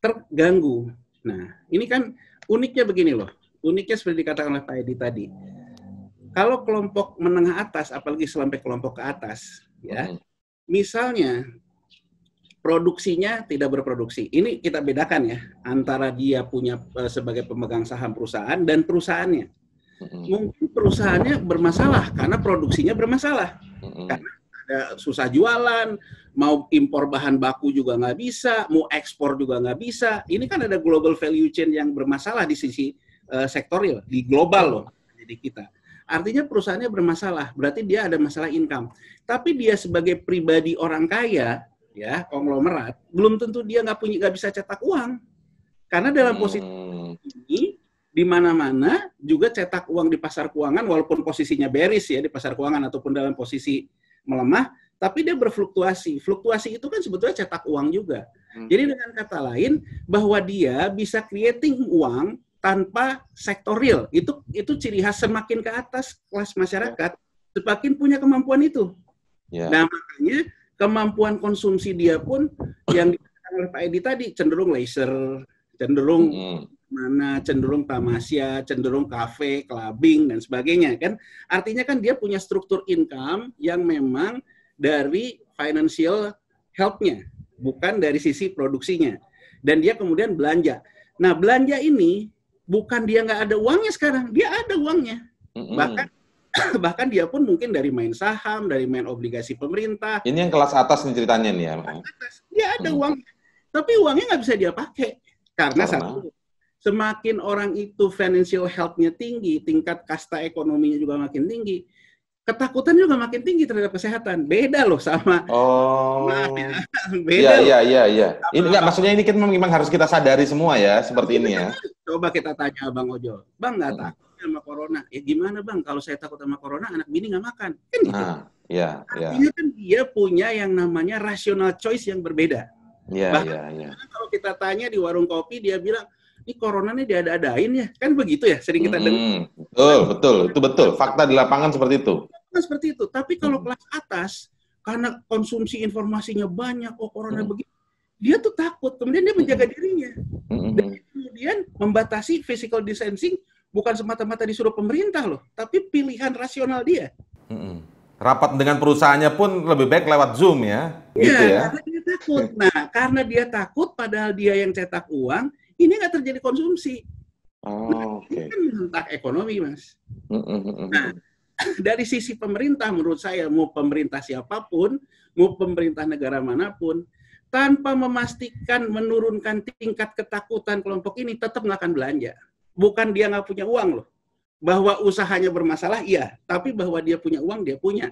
terganggu. Nah, ini kan uniknya begini loh. Uniknya seperti dikatakan oleh Pak Edi tadi. Kalau kelompok menengah atas, apalagi sampai kelompok ke atas, ya, hmm. misalnya produksinya tidak berproduksi. Ini kita bedakan ya antara dia punya eh, sebagai pemegang saham perusahaan dan perusahaannya mungkin perusahaannya bermasalah karena produksinya bermasalah. Karena ada susah jualan, mau impor bahan baku juga nggak bisa, mau ekspor juga nggak bisa. Ini kan ada global value chain yang bermasalah di sisi uh, eh, sektoril, ya, di global loh. Jadi kita. Artinya perusahaannya bermasalah, berarti dia ada masalah income. Tapi dia sebagai pribadi orang kaya, ya konglomerat, belum tentu dia nggak punya nggak bisa cetak uang. Karena dalam posisi mm di mana-mana juga cetak uang di pasar keuangan walaupun posisinya beris ya di pasar keuangan ataupun dalam posisi melemah, tapi dia berfluktuasi. Fluktuasi itu kan sebetulnya cetak uang juga. Hmm. Jadi dengan kata lain bahwa dia bisa creating uang tanpa sektor Itu itu ciri khas semakin ke atas kelas masyarakat yeah. semakin punya kemampuan itu. Yeah. Nah, makanya kemampuan konsumsi dia pun yang dikatakan oleh Pak Edi tadi cenderung laser, cenderung hmm mana, cenderung tamasya, cenderung kafe, clubbing, dan sebagainya. kan Artinya kan dia punya struktur income yang memang dari financial help-nya, bukan dari sisi produksinya. Dan dia kemudian belanja. Nah, belanja ini bukan dia nggak ada uangnya sekarang, dia ada uangnya. Bahkan bahkan dia pun mungkin dari main saham, dari main obligasi pemerintah. Ini yang kelas atas nih ceritanya nih ya. atas. Dia ada mm-hmm. uangnya. Tapi uangnya nggak bisa dia pakai. Karena, karena satu, semakin orang itu financial health-nya tinggi, tingkat kasta ekonominya juga makin tinggi, ketakutan juga makin tinggi terhadap kesehatan. Beda loh sama. Oh. Beda, iya, Beda. Iya, iya, iya. Ini enggak maksudnya ini kita memang harus kita sadari semua ya seperti ini ya. Coba kita tanya Bang Ojo. Bang nggak hmm. takut sama corona. Ya gimana Bang kalau saya takut sama corona anak bini enggak makan. Kan gitu. Ah, iya, iya. Artinya kan dia punya yang namanya rational choice yang berbeda. Iya, iya, iya. Kalau kita tanya di warung kopi dia bilang, ini corona nih diada-adain ya. Kan begitu ya sering kita hmm, dengar. Betul, betul. Itu betul. Fakta di lapangan seperti itu. seperti itu. Tapi kalau hmm. kelas atas, karena konsumsi informasinya banyak, oh corona hmm. begitu, dia tuh takut. Kemudian dia menjaga dirinya. Hmm. Dan kemudian membatasi physical distancing bukan semata-mata disuruh pemerintah loh, tapi pilihan rasional dia. Hmm. Rapat dengan perusahaannya pun lebih baik lewat Zoom ya. Gitu iya, gitu ya. karena dia takut. Nah, karena dia takut padahal dia yang cetak uang, ini nggak terjadi konsumsi. Oh, nah, okay. Ini kan entah ekonomi, Mas. Mm, mm, mm, nah, dari sisi pemerintah menurut saya, mau pemerintah siapapun, mau pemerintah negara manapun, tanpa memastikan menurunkan tingkat ketakutan kelompok ini, tetap nggak akan belanja. Bukan dia nggak punya uang loh. Bahwa usahanya bermasalah, iya. Tapi bahwa dia punya uang, dia punya.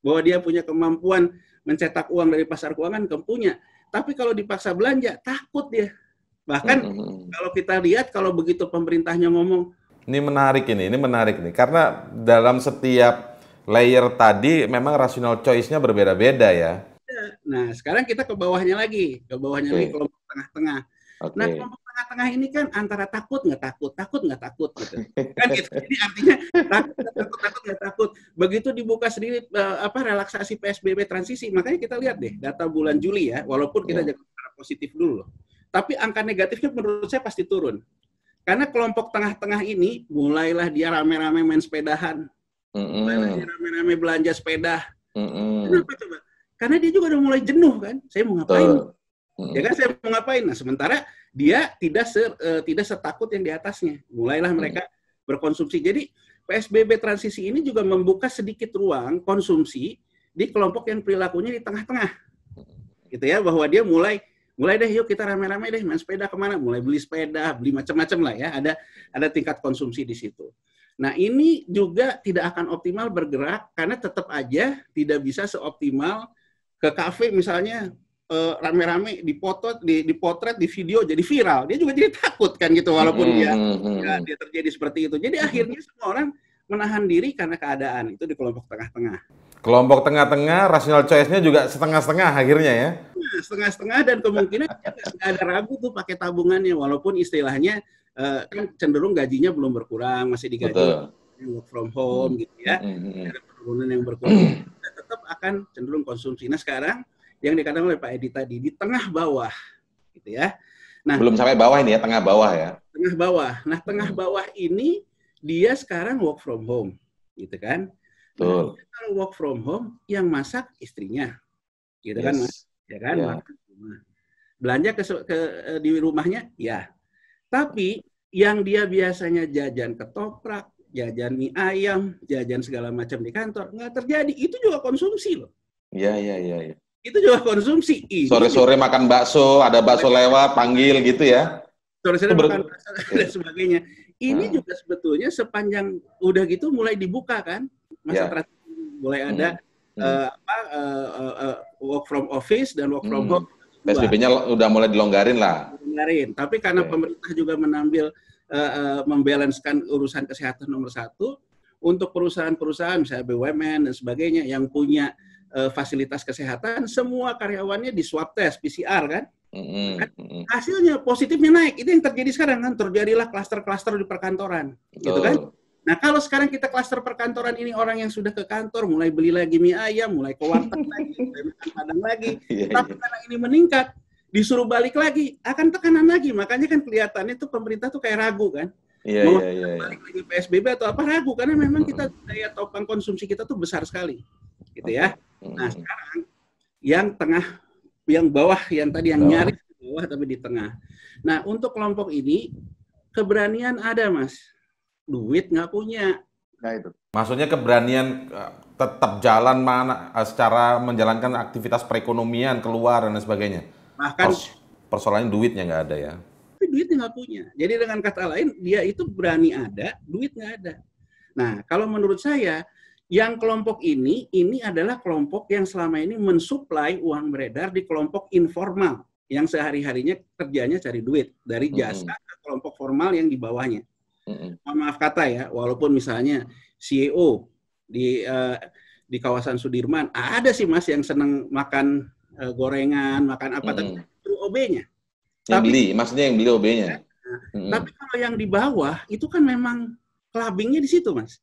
Bahwa dia punya kemampuan mencetak uang dari pasar keuangan, punya. Tapi kalau dipaksa belanja, takut dia Bahkan hmm, hmm, hmm. kalau kita lihat kalau begitu pemerintahnya ngomong ini menarik ini, ini menarik nih karena dalam setiap layer tadi memang rasional choice-nya berbeda-beda ya. Iya. Nah, sekarang kita ke bawahnya lagi, ke bawahnya okay. lagi kelompok tengah-tengah. Okay. Nah, kelompok tengah-tengah ini kan antara takut nggak takut, takut nggak takut gitu. Kan gitu. Jadi artinya takut takut takut nggak takut. Begitu dibuka sendiri eh, apa relaksasi PSBB transisi, makanya kita lihat deh data bulan Juli ya, walaupun kita yeah. jangan positif dulu loh. Tapi angka negatifnya menurut saya pasti turun. Karena kelompok tengah-tengah ini mulailah dia rame-rame main sepedahan. Mulailah dia rame-rame belanja sepeda. Kenapa coba? Karena dia juga udah mulai jenuh kan. Saya mau ngapain? Ya kan saya mau ngapain? Nah, sementara dia tidak ser, uh, eh, tidak setakut yang di atasnya. Mulailah mereka berkonsumsi. Jadi PSBB transisi ini juga membuka sedikit ruang konsumsi di kelompok yang perilakunya di tengah-tengah. Gitu ya, bahwa dia mulai mulai deh yuk kita rame-rame deh main sepeda kemana mulai beli sepeda beli macam-macam lah ya ada ada tingkat konsumsi di situ nah ini juga tidak akan optimal bergerak karena tetap aja tidak bisa seoptimal ke kafe misalnya eh, rame-rame dipoto di dipotret di video jadi viral dia juga jadi takut kan gitu walaupun mm-hmm, dia mm-hmm. ya, dia terjadi seperti itu jadi mm-hmm. akhirnya semua orang menahan diri karena keadaan itu di kelompok tengah-tengah Kelompok tengah-tengah, rasional choice-nya juga setengah-setengah akhirnya ya? Iya, setengah-setengah dan kemungkinan nggak ada ragu tuh pakai tabungannya, walaupun istilahnya uh, kan cenderung gajinya belum berkurang, masih digaji Betul. work from home hmm. gitu ya, hmm. hmm, hmm. ada penurunan yang berkurang, hmm. tetap akan cenderung konsumsi. Nah sekarang yang dikatakan oleh Pak Edi tadi di tengah bawah, gitu ya. Nah, belum sampai bawah ini ya, tengah bawah ya. Tengah bawah. Nah, tengah hmm. bawah ini dia sekarang work from home, gitu kan? Nah, Betul. Nah, kalau work from home, yang masak istrinya, gitu kan, yes. kan, mas? ya kan? Yeah. Ya. Belanja ke, ke e, di rumahnya, ya. Tapi yang dia biasanya jajan ketoprak, jajan mie ayam, jajan segala macam di kantor nggak terjadi. Itu juga konsumsi loh. Iya iya iya. Ya. Itu juga konsumsi. Sore-sore makan bakso, ada bakso lewat, panggil gitu ya. Sore-sore makan bakso dan iya. sebagainya. Ini hmm. juga sebetulnya sepanjang udah gitu mulai dibuka kan masa ya. yeah. transisi mulai ada hmm. uh, apa uh, uh, uh, work from office dan work from hmm. home. PSBB-nya udah mulai dilonggarin lah. Dilonggarin, tapi karena okay. pemerintah juga menambil uh, uh, membalanskan urusan kesehatan nomor satu untuk perusahaan-perusahaan misalnya BUMN dan sebagainya yang punya uh, fasilitas kesehatan semua karyawannya di swab test PCR kan? Mm-hmm. hasilnya positifnya naik itu yang terjadi sekarang kan terjadilah klaster-klaster di perkantoran oh. gitu kan Nah, kalau sekarang kita klaster perkantoran ini orang yang sudah ke kantor, mulai beli lagi mie ayam, mulai ke warteg lagi, makan padang lagi. Iya, tapi iya. karena ini meningkat, disuruh balik lagi, akan tekanan lagi. Makanya kan kelihatannya tuh pemerintah tuh kayak ragu kan. Iya, Mau iya, iya, iya. balik lagi PSBB atau apa, ragu. Karena memang kita daya topang konsumsi kita tuh besar sekali. Gitu ya. Nah, sekarang yang tengah, yang bawah, yang tadi yang nyaris di bawah tapi di tengah. Nah, untuk kelompok ini, keberanian ada, Mas duit nggak punya. Nah itu. Maksudnya keberanian eh, tetap jalan mana eh, secara menjalankan aktivitas perekonomian keluar dan sebagainya. Bahkan Pers persoalannya duitnya nggak ada ya. Tapi duitnya nggak punya. Jadi dengan kata lain dia itu berani ada, duit nggak ada. Nah kalau menurut saya yang kelompok ini ini adalah kelompok yang selama ini mensuplai uang beredar di kelompok informal yang sehari-harinya kerjanya cari duit dari jasa hmm. ke kelompok formal yang di bawahnya. Mm -hmm. Maaf kata ya, walaupun misalnya CEO di uh, di kawasan Sudirman ada sih mas yang seneng makan uh, gorengan, makan apa, mm -hmm. tapi OB-nya. Yang beli, maksudnya yang beli OB-nya. Ya, mm -hmm. Tapi kalau yang di bawah itu kan memang kelabingnya di situ mas.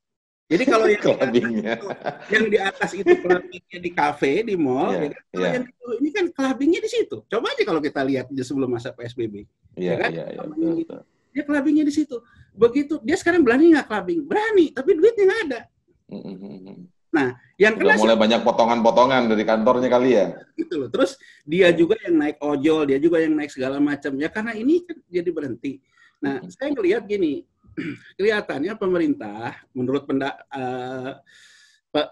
Jadi kalau yang kelabingnya. Di yang di atas itu kelabingnya di kafe, di mall, yeah, ya gitu, kan? yeah. yang itu, ini kan kelabingnya di situ. Coba aja kalau kita lihat di sebelum masa PSBB. Iya, yeah, ya kan? Yeah, yeah, Ya kelabingnya iya, di situ. Begitu dia sekarang berani nggak clubbing? Berani, tapi duitnya nggak ada. Mm-hmm. Nah, yang kena mulai banyak potongan-potongan dari kantornya kali ya. Gitu loh. Terus dia iya. juga yang naik ojol, dia juga yang naik segala macam. Ya karena ini kan jadi berhenti. Nah, mm-hmm. saya ngelihat gini, kelihatannya pemerintah menurut penda, uh,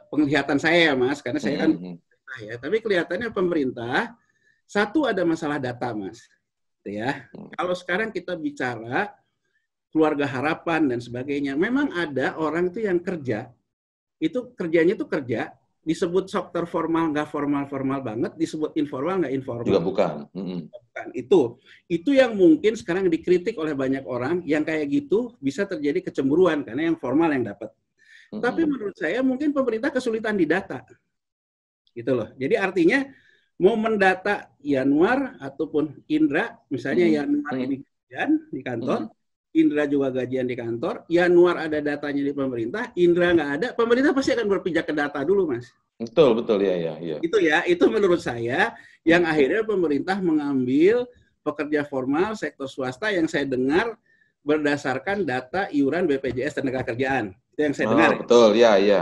penglihatan saya ya Mas, karena saya kan mm-hmm. ya, tapi kelihatannya pemerintah satu ada masalah data Mas. ya. Kalau sekarang kita bicara keluarga harapan dan sebagainya. Memang ada orang itu yang kerja, itu kerjanya itu kerja, disebut sektor formal nggak formal formal banget, disebut informal nggak informal. Juga bukan. bukan. Itu itu yang mungkin sekarang dikritik oleh banyak orang yang kayak gitu bisa terjadi kecemburuan karena yang formal yang dapat. Mm-hmm. Tapi menurut saya mungkin pemerintah kesulitan di data, gitu loh. Jadi artinya mau mendata Januar ataupun Indra misalnya mm-hmm. Januar ini di kantor. Mm-hmm Indra juga gajian di kantor, Yanuar ada datanya di pemerintah, Indra nggak ada, pemerintah pasti akan berpijak ke data dulu, Mas. Betul, betul, ya, ya, ya. Itu ya, itu menurut saya yang iya. akhirnya pemerintah mengambil pekerja formal sektor swasta yang saya dengar berdasarkan data iuran BPJS tenaga kerjaan. Itu yang saya oh, dengar. Ya. Betul, ya, ya.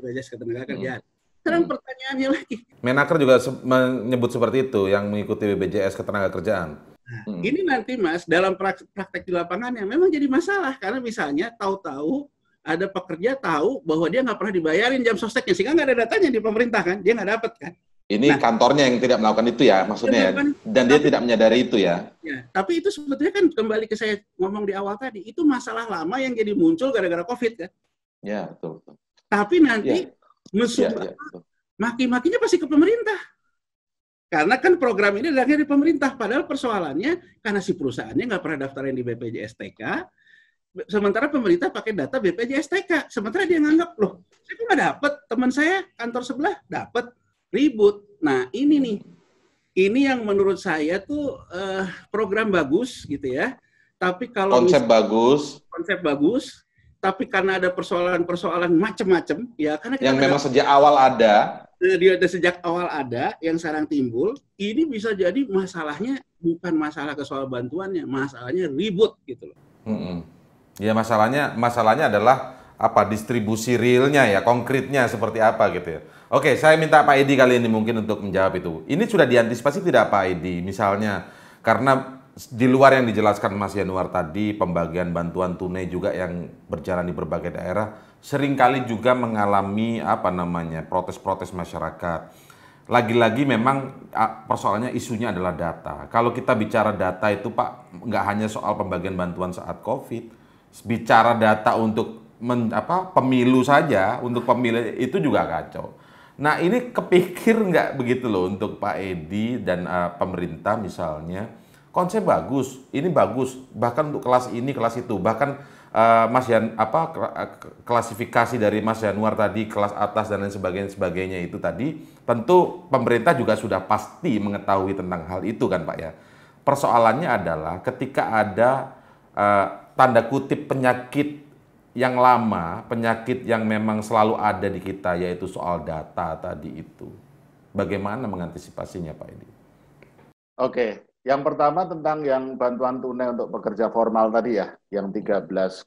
BPJS tenaga hmm. kerjaan. Hmm. Sekarang pertanyaannya lagi. Menaker juga menyebut seperti itu yang mengikuti BPJS ketenaga kerjaan. Nah, ini nanti Mas dalam praktek di lapangan yang memang jadi masalah karena misalnya tahu-tahu ada pekerja tahu bahwa dia nggak pernah dibayarin jam sosteknya sehingga nggak ada datanya di pemerintah kan dia nggak dapat kan ini nah, kantornya yang tidak melakukan itu ya maksudnya ya. dan tapi, dia tidak menyadari itu ya. ya tapi itu sebetulnya kan kembali ke saya ngomong di awal tadi itu masalah lama yang jadi muncul gara-gara covid kan ya betul, betul. tapi nanti ya. mesum ya, ya, maki-makinya pasti ke pemerintah karena kan program ini adalah dari pemerintah. Padahal persoalannya karena si perusahaannya nggak pernah daftarin di BPJS TK, sementara pemerintah pakai data BPJS TK. Sementara dia nganggap, loh, saya kok nggak dapat. Teman saya kantor sebelah dapat ribut. Nah, ini nih. Ini yang menurut saya tuh eh, program bagus gitu ya. Tapi kalau konsep misalnya, bagus, konsep bagus, tapi karena ada persoalan-persoalan macam-macam ya karena yang memang sejak awal ada eh, dia ada sejak awal ada yang sekarang timbul ini bisa jadi masalahnya bukan masalah ke soal bantuannya masalahnya ribut gitu loh mm -hmm. ya masalahnya masalahnya adalah apa distribusi realnya ya konkretnya seperti apa gitu ya oke saya minta Pak Edi kali ini mungkin untuk menjawab itu ini sudah diantisipasi tidak Pak Edi misalnya karena di luar yang dijelaskan Mas Yanuar tadi, pembagian bantuan tunai juga yang berjalan di berbagai daerah seringkali juga mengalami apa namanya protes-protes masyarakat. Lagi-lagi memang persoalannya isunya adalah data. Kalau kita bicara data itu Pak nggak hanya soal pembagian bantuan saat COVID, bicara data untuk men, apa pemilu saja untuk pemilih itu juga kacau. Nah ini kepikir nggak begitu loh untuk Pak Edi dan uh, pemerintah misalnya konsep bagus, ini bagus, bahkan untuk kelas ini, kelas itu, bahkan uh, Mas Yan apa eh, klasifikasi dari Mas Januar tadi kelas atas dan lain sebagainya sebagainya itu tadi, tentu pemerintah juga sudah pasti mengetahui tentang hal itu kan Pak ya. Persoalannya adalah ketika ada uh, tanda kutip penyakit yang lama, penyakit yang memang selalu ada di kita yaitu soal data tadi itu. Bagaimana mengantisipasinya Pak ini? Oke, yang pertama tentang yang bantuan tunai untuk pekerja formal tadi ya, yang 13,8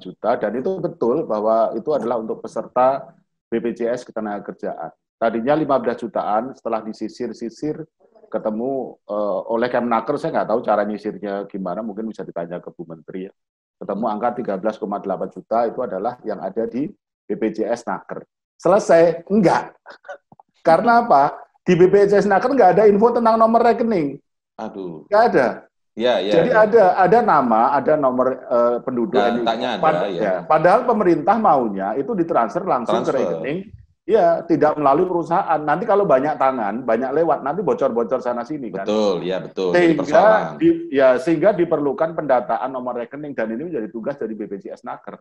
juta dan itu betul bahwa itu adalah untuk peserta BPJS Ketenagakerjaan. Tadinya 15 jutaan, setelah disisir-sisir ketemu uh, oleh Kemnaker, saya nggak tahu cara nyisirnya gimana, mungkin bisa ditanya ke Bu Menteri ya. Ketemu angka 13,8 juta itu adalah yang ada di BPJS Naker. Selesai? Enggak. Karena apa? Di BPJS Naker nggak ada info tentang nomor rekening Aduh. Nggak ada. Ya, ya, Jadi ya. ada ada nama, ada nomor uh, penduduk NIK. Pad ada, ya. ya. Padahal pemerintah maunya itu ditransfer langsung transfer. ke rekening. Ya, tidak melalui perusahaan. Nanti kalau banyak tangan, banyak lewat, nanti bocor-bocor sana sini kan. Betul, ya betul. Sehingga di, ya sehingga diperlukan pendataan nomor rekening dan ini menjadi tugas dari BPJS Naker.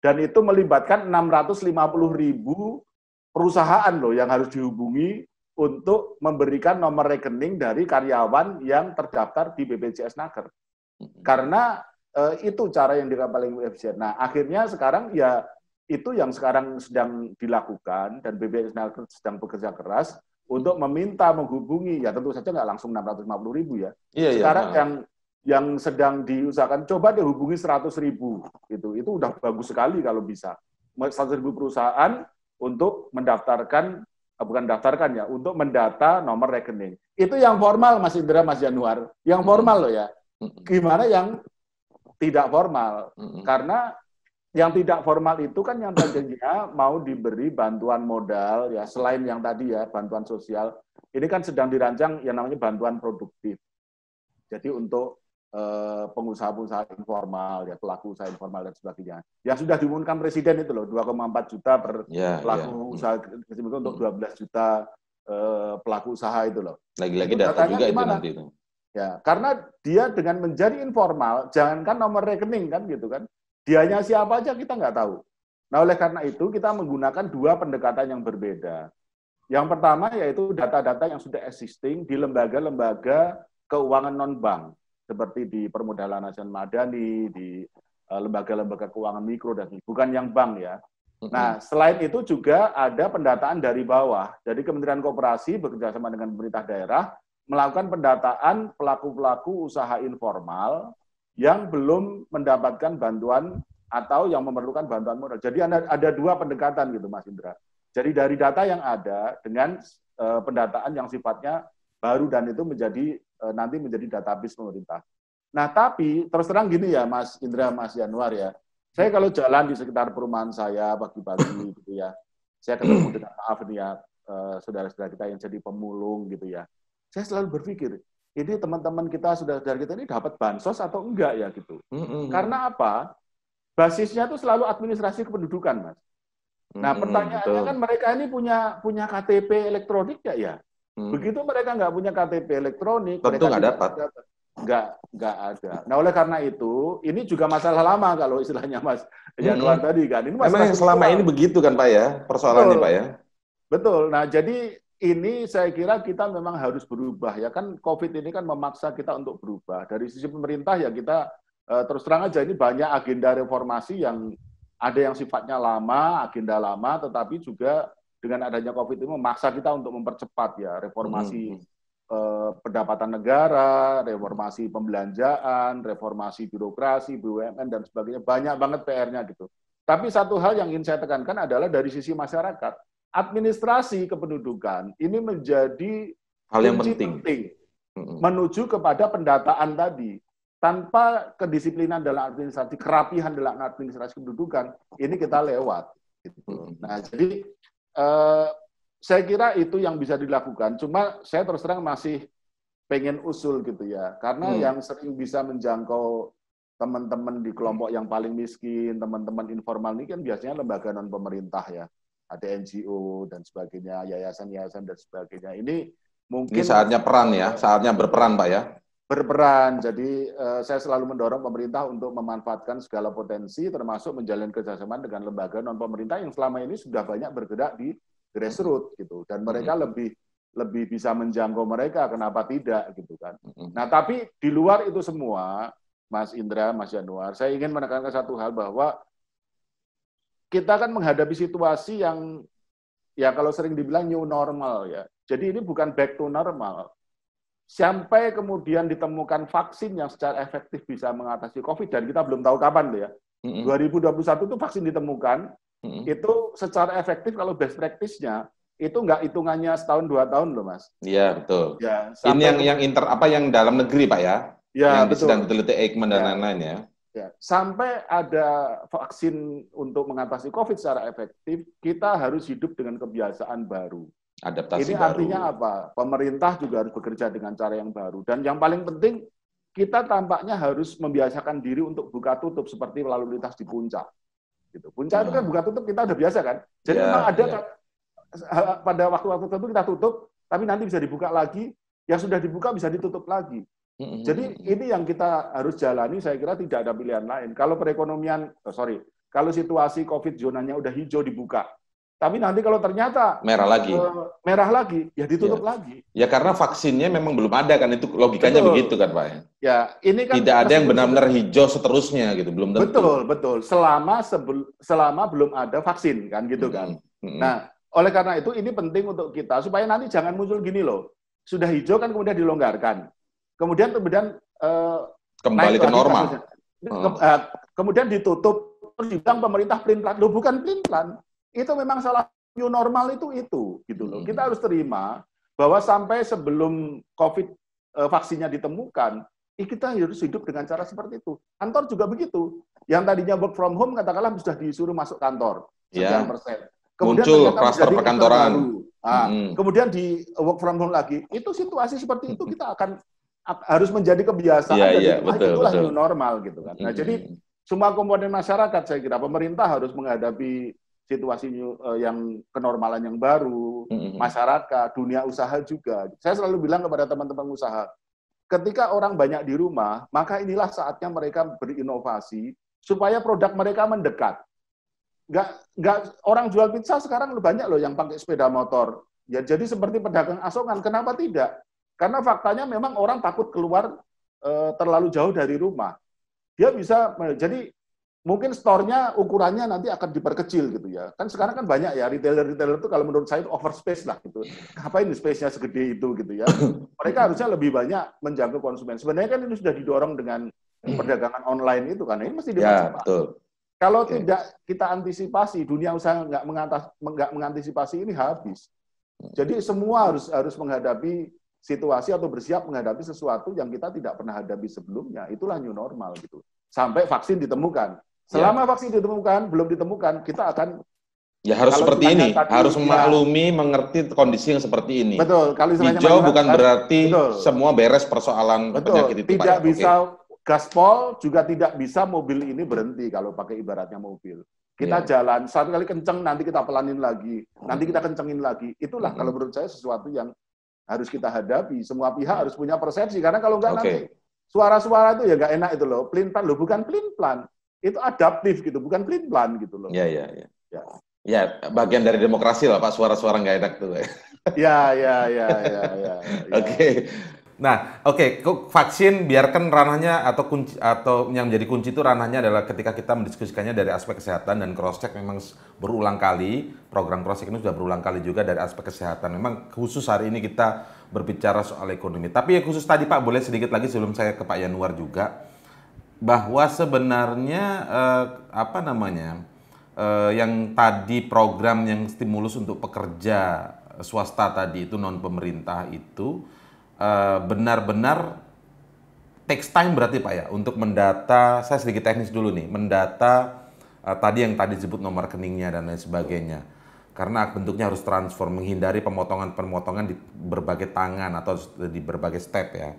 Dan itu melibatkan 650 ribu perusahaan loh yang harus dihubungi untuk memberikan nomor rekening dari karyawan yang terdaftar di BPJS Naker. Karena eh, itu cara yang dilakukan paling efisien. Nah, akhirnya sekarang ya itu yang sekarang sedang dilakukan dan BPJS Naker sedang bekerja keras untuk meminta menghubungi ya tentu saja nggak langsung 650 ribu ya. Iya, iya sekarang iya. yang yang sedang diusahakan coba dihubungi hubungi 100 ribu itu Itu udah bagus sekali kalau bisa. 100 ribu perusahaan untuk mendaftarkan Ah, bukan daftarkan ya, untuk mendata nomor rekening. Itu yang formal Mas Indra, Mas Januar. Yang formal loh ya. Gimana yang tidak formal? Karena yang tidak formal itu kan yang tadinya mau diberi bantuan modal ya selain yang tadi ya bantuan sosial. Ini kan sedang dirancang yang namanya bantuan produktif. Jadi untuk Eh, pengusaha-pengusaha informal ya pelaku usaha informal dan sebagainya. yang sudah diumumkan presiden itu loh 2,4 juta per ya, ya. pelaku ya. usaha hmm. untuk 12 juta eh, pelaku usaha itu loh. Lagi-lagi data juga gimana? itu nanti itu. Ya, karena dia dengan menjadi informal jangankan nomor rekening kan gitu kan. Dianya siapa aja kita nggak tahu. Nah, oleh karena itu kita menggunakan dua pendekatan yang berbeda. Yang pertama yaitu data-data yang sudah existing di lembaga-lembaga keuangan non-bank seperti di permodalan nasional madani, di eh, lembaga-lembaga keuangan mikro dan bukan yang bank ya. Nah, selain itu juga ada pendataan dari bawah. Jadi Kementerian Koperasi bekerjasama dengan pemerintah daerah melakukan pendataan pelaku-pelaku usaha informal yang belum mendapatkan bantuan atau yang memerlukan bantuan modal. Jadi ada, dua pendekatan gitu, Mas Indra. Jadi dari data yang ada dengan eh, pendataan yang sifatnya baru dan itu menjadi Eh, nanti menjadi database pemerintah. Nah, tapi terus terang gini ya, Mas Indra, Mas Januar ya. Saya kalau jalan di sekitar perumahan saya pagi-pagi gitu ya, saya ketemu dengan maaf nih ya, eh, saudara-saudara kita yang jadi pemulung gitu ya. Saya selalu berpikir, ini teman-teman kita, saudara-saudara kita ini dapat bansos atau enggak ya gitu. Karena apa? Basisnya itu selalu administrasi kependudukan, Mas. Nah, pertanyaannya kan mereka ini punya punya KTP elektronik ya ya? Hmm. Begitu mereka nggak punya KTP elektronik, Tentu mereka nggak dapat. Nggak, nggak ada. Nah oleh karena itu, ini juga masalah lama kalau istilahnya Mas Januar hmm. tadi kan. Ini yang selama ini begitu kan Pak ya, persoalannya Betul. Pak ya? Betul. Nah jadi ini saya kira kita memang harus berubah ya kan COVID ini kan memaksa kita untuk berubah. Dari sisi pemerintah ya kita eh, terus terang aja ini banyak agenda reformasi yang ada yang sifatnya lama, agenda lama, tetapi juga dengan adanya COVID ini memaksa kita untuk mempercepat ya reformasi hmm. hmm. eh, pendapatan negara, reformasi pembelanjaan, reformasi birokrasi, BUMN dan sebagainya. Banyak banget PR-nya gitu. Tapi satu hal yang ingin saya tekankan adalah dari sisi masyarakat, administrasi kependudukan ini menjadi hal yang penting. penting hmm. menuju kepada pendataan tadi tanpa kedisiplinan dalam administrasi kerapihan dalam administrasi kependudukan ini kita lewat hmm. nah jadi eh, saya kira itu yang bisa dilakukan. Cuma saya terus terang masih pengen usul gitu ya. Karena hmm. yang sering bisa menjangkau teman-teman di kelompok yang paling miskin, teman-teman informal ini kan biasanya lembaga non pemerintah ya. Ada NGO dan sebagainya, yayasan-yayasan dan sebagainya. Ini mungkin ini saatnya peran ya, saatnya berperan Pak ya berperan. Jadi eh, saya selalu mendorong pemerintah untuk memanfaatkan segala potensi, termasuk menjalin kerjasama dengan lembaga non pemerintah yang selama ini sudah banyak bergerak di grassroots gitu, dan mereka mm-hmm. lebih lebih bisa menjangkau mereka, kenapa tidak gitu kan? Mm-hmm. Nah tapi di luar itu semua, Mas Indra, Mas Januar, saya ingin menekankan satu hal bahwa kita kan menghadapi situasi yang ya kalau sering dibilang new normal ya. Jadi ini bukan back to normal, sampai kemudian ditemukan vaksin yang secara efektif bisa mengatasi COVID dan kita belum tahu kapan deh. ya. Mm -hmm. 2021 itu vaksin ditemukan itu secara efektif kalau best practice-nya itu enggak hitungannya setahun dua tahun loh mas. Iya betul. Ya, Ini yang yang inter apa yang dalam negeri pak ya? Iya yang Sedang diteliti Eijkman dan ya. lain-lain ya. Lain -lain, ya. Ya, sampai ada vaksin untuk mengatasi COVID secara efektif, kita harus hidup dengan kebiasaan baru. Adaptasi Ini artinya baru. apa? Pemerintah juga harus bekerja dengan cara yang baru. Dan yang paling penting, kita tampaknya harus membiasakan diri untuk buka tutup seperti lalu lintas di puncak. Gitu. Puncak ya. itu kan buka tutup kita udah biasa kan. Jadi ya, memang ada ya. Kan, eh, pada waktu-waktu tertentu kita tutup, tapi nanti bisa dibuka lagi. Yang sudah dibuka bisa ditutup lagi. Mm-hmm. Jadi ini yang kita harus jalani, saya kira tidak ada pilihan lain. Kalau perekonomian, oh sorry, kalau situasi COVID zonanya udah hijau dibuka, tapi nanti kalau ternyata merah lagi, uh, merah lagi, ya ditutup ya. lagi. Ya karena vaksinnya memang belum ada kan itu logikanya betul. begitu kan Pak. Ya, ya ini kan tidak ada yang benar-benar hijau seterusnya gitu, belum tentu. Betul betul. Selama sebel, selama belum ada vaksin kan gitu hmm. kan. Hmm. Nah oleh karena itu ini penting untuk kita supaya nanti jangan muncul gini loh. Sudah hijau kan kemudian dilonggarkan, kemudian kemudian uh, kembali ke normal. Hmm. Ke, uh, kemudian ditutup terus pemerintah pelin pelan. bukan pelin pelan itu memang salah new normal itu itu gitu loh. Kita hmm. harus terima bahwa sampai sebelum COVID eh, vaksinnya ditemukan, eh, kita harus hidup dengan cara seperti itu. Kantor juga begitu. Yang tadinya work from home katakanlah sudah disuruh masuk kantor ya. sekian yeah. persen. Kemudian muncul kluster perkantoran. Nah, hmm. Kemudian di work from home lagi. Itu situasi seperti itu kita akan harus menjadi kebiasaan yeah, jadi yeah, betul, itulah betul. new normal gitu kan. Nah, -hmm. jadi semua komponen masyarakat saya kira pemerintah harus menghadapi situasi eh, yang kenormalan yang baru, mm-hmm. masyarakat, dunia usaha juga. Saya selalu bilang kepada teman-teman usaha, ketika orang banyak di rumah, maka inilah saatnya mereka berinovasi supaya produk mereka mendekat. Nggak, nggak, orang jual pizza sekarang banyak loh yang pakai sepeda motor. Ya jadi seperti pedagang asongan, kenapa tidak? Karena faktanya memang orang takut keluar e, terlalu jauh dari rumah. Dia bisa jadi mungkin store-nya ukurannya nanti akan diperkecil gitu ya. Kan sekarang kan banyak ya retailer-retailer itu kalau menurut saya itu over space lah gitu. Apa ini space-nya segede itu gitu ya. Mereka harusnya lebih banyak menjangkau konsumen. Sebenarnya kan ini sudah didorong dengan perdagangan online itu kan. Ini mesti dibaca. Ya, betul. Kalau okay. tidak kita antisipasi, dunia usaha nggak mengantas, nggak mengantisipasi ini habis. Jadi semua harus harus menghadapi situasi atau bersiap menghadapi sesuatu yang kita tidak pernah hadapi sebelumnya. Itulah new normal gitu. Sampai vaksin ditemukan Selama ya. vaksin ditemukan, belum ditemukan, kita akan Ya harus seperti ini, tadi, harus memaklumi, mengerti kondisi yang seperti ini. Betul. Kalau hijau bukan kan, berarti betul. semua beres persoalan betul. penyakit itu. Tidak Pak. Ya. bisa okay. gaspol, juga tidak bisa mobil ini berhenti kalau pakai ibaratnya mobil. Kita ya. jalan satu kali kenceng, nanti kita pelanin lagi, nanti kita hmm. kencengin lagi. Itulah hmm. kalau menurut saya sesuatu yang harus kita hadapi. Semua pihak harus punya persepsi karena kalau nggak okay. nanti suara-suara itu ya nggak enak itu loh, Plin plan loh, bukan plin plan itu adaptif gitu, bukan clean plan gitu loh. Iya iya iya. Ya. ya bagian dari demokrasi lah Pak suara-suara nggak enak tuh. Iya iya iya iya. ya, ya. ya, ya, ya oke. Okay. Nah, oke, okay, vaksin biarkan ranahnya atau kunci atau yang menjadi kunci itu ranahnya adalah ketika kita mendiskusikannya dari aspek kesehatan dan cross check memang berulang kali program cross check ini sudah berulang kali juga dari aspek kesehatan. Memang khusus hari ini kita berbicara soal ekonomi. Tapi ya khusus tadi Pak boleh sedikit lagi sebelum saya ke Pak Yanuar juga bahwa sebenarnya uh, apa namanya uh, yang tadi program yang stimulus untuk pekerja swasta tadi itu non pemerintah itu eh, benar-benar uh, takes time berarti pak ya untuk mendata saya sedikit teknis dulu nih mendata uh, tadi yang tadi disebut nomor rekeningnya dan lain sebagainya karena bentuknya harus transform menghindari pemotongan-pemotongan di berbagai tangan atau di berbagai step ya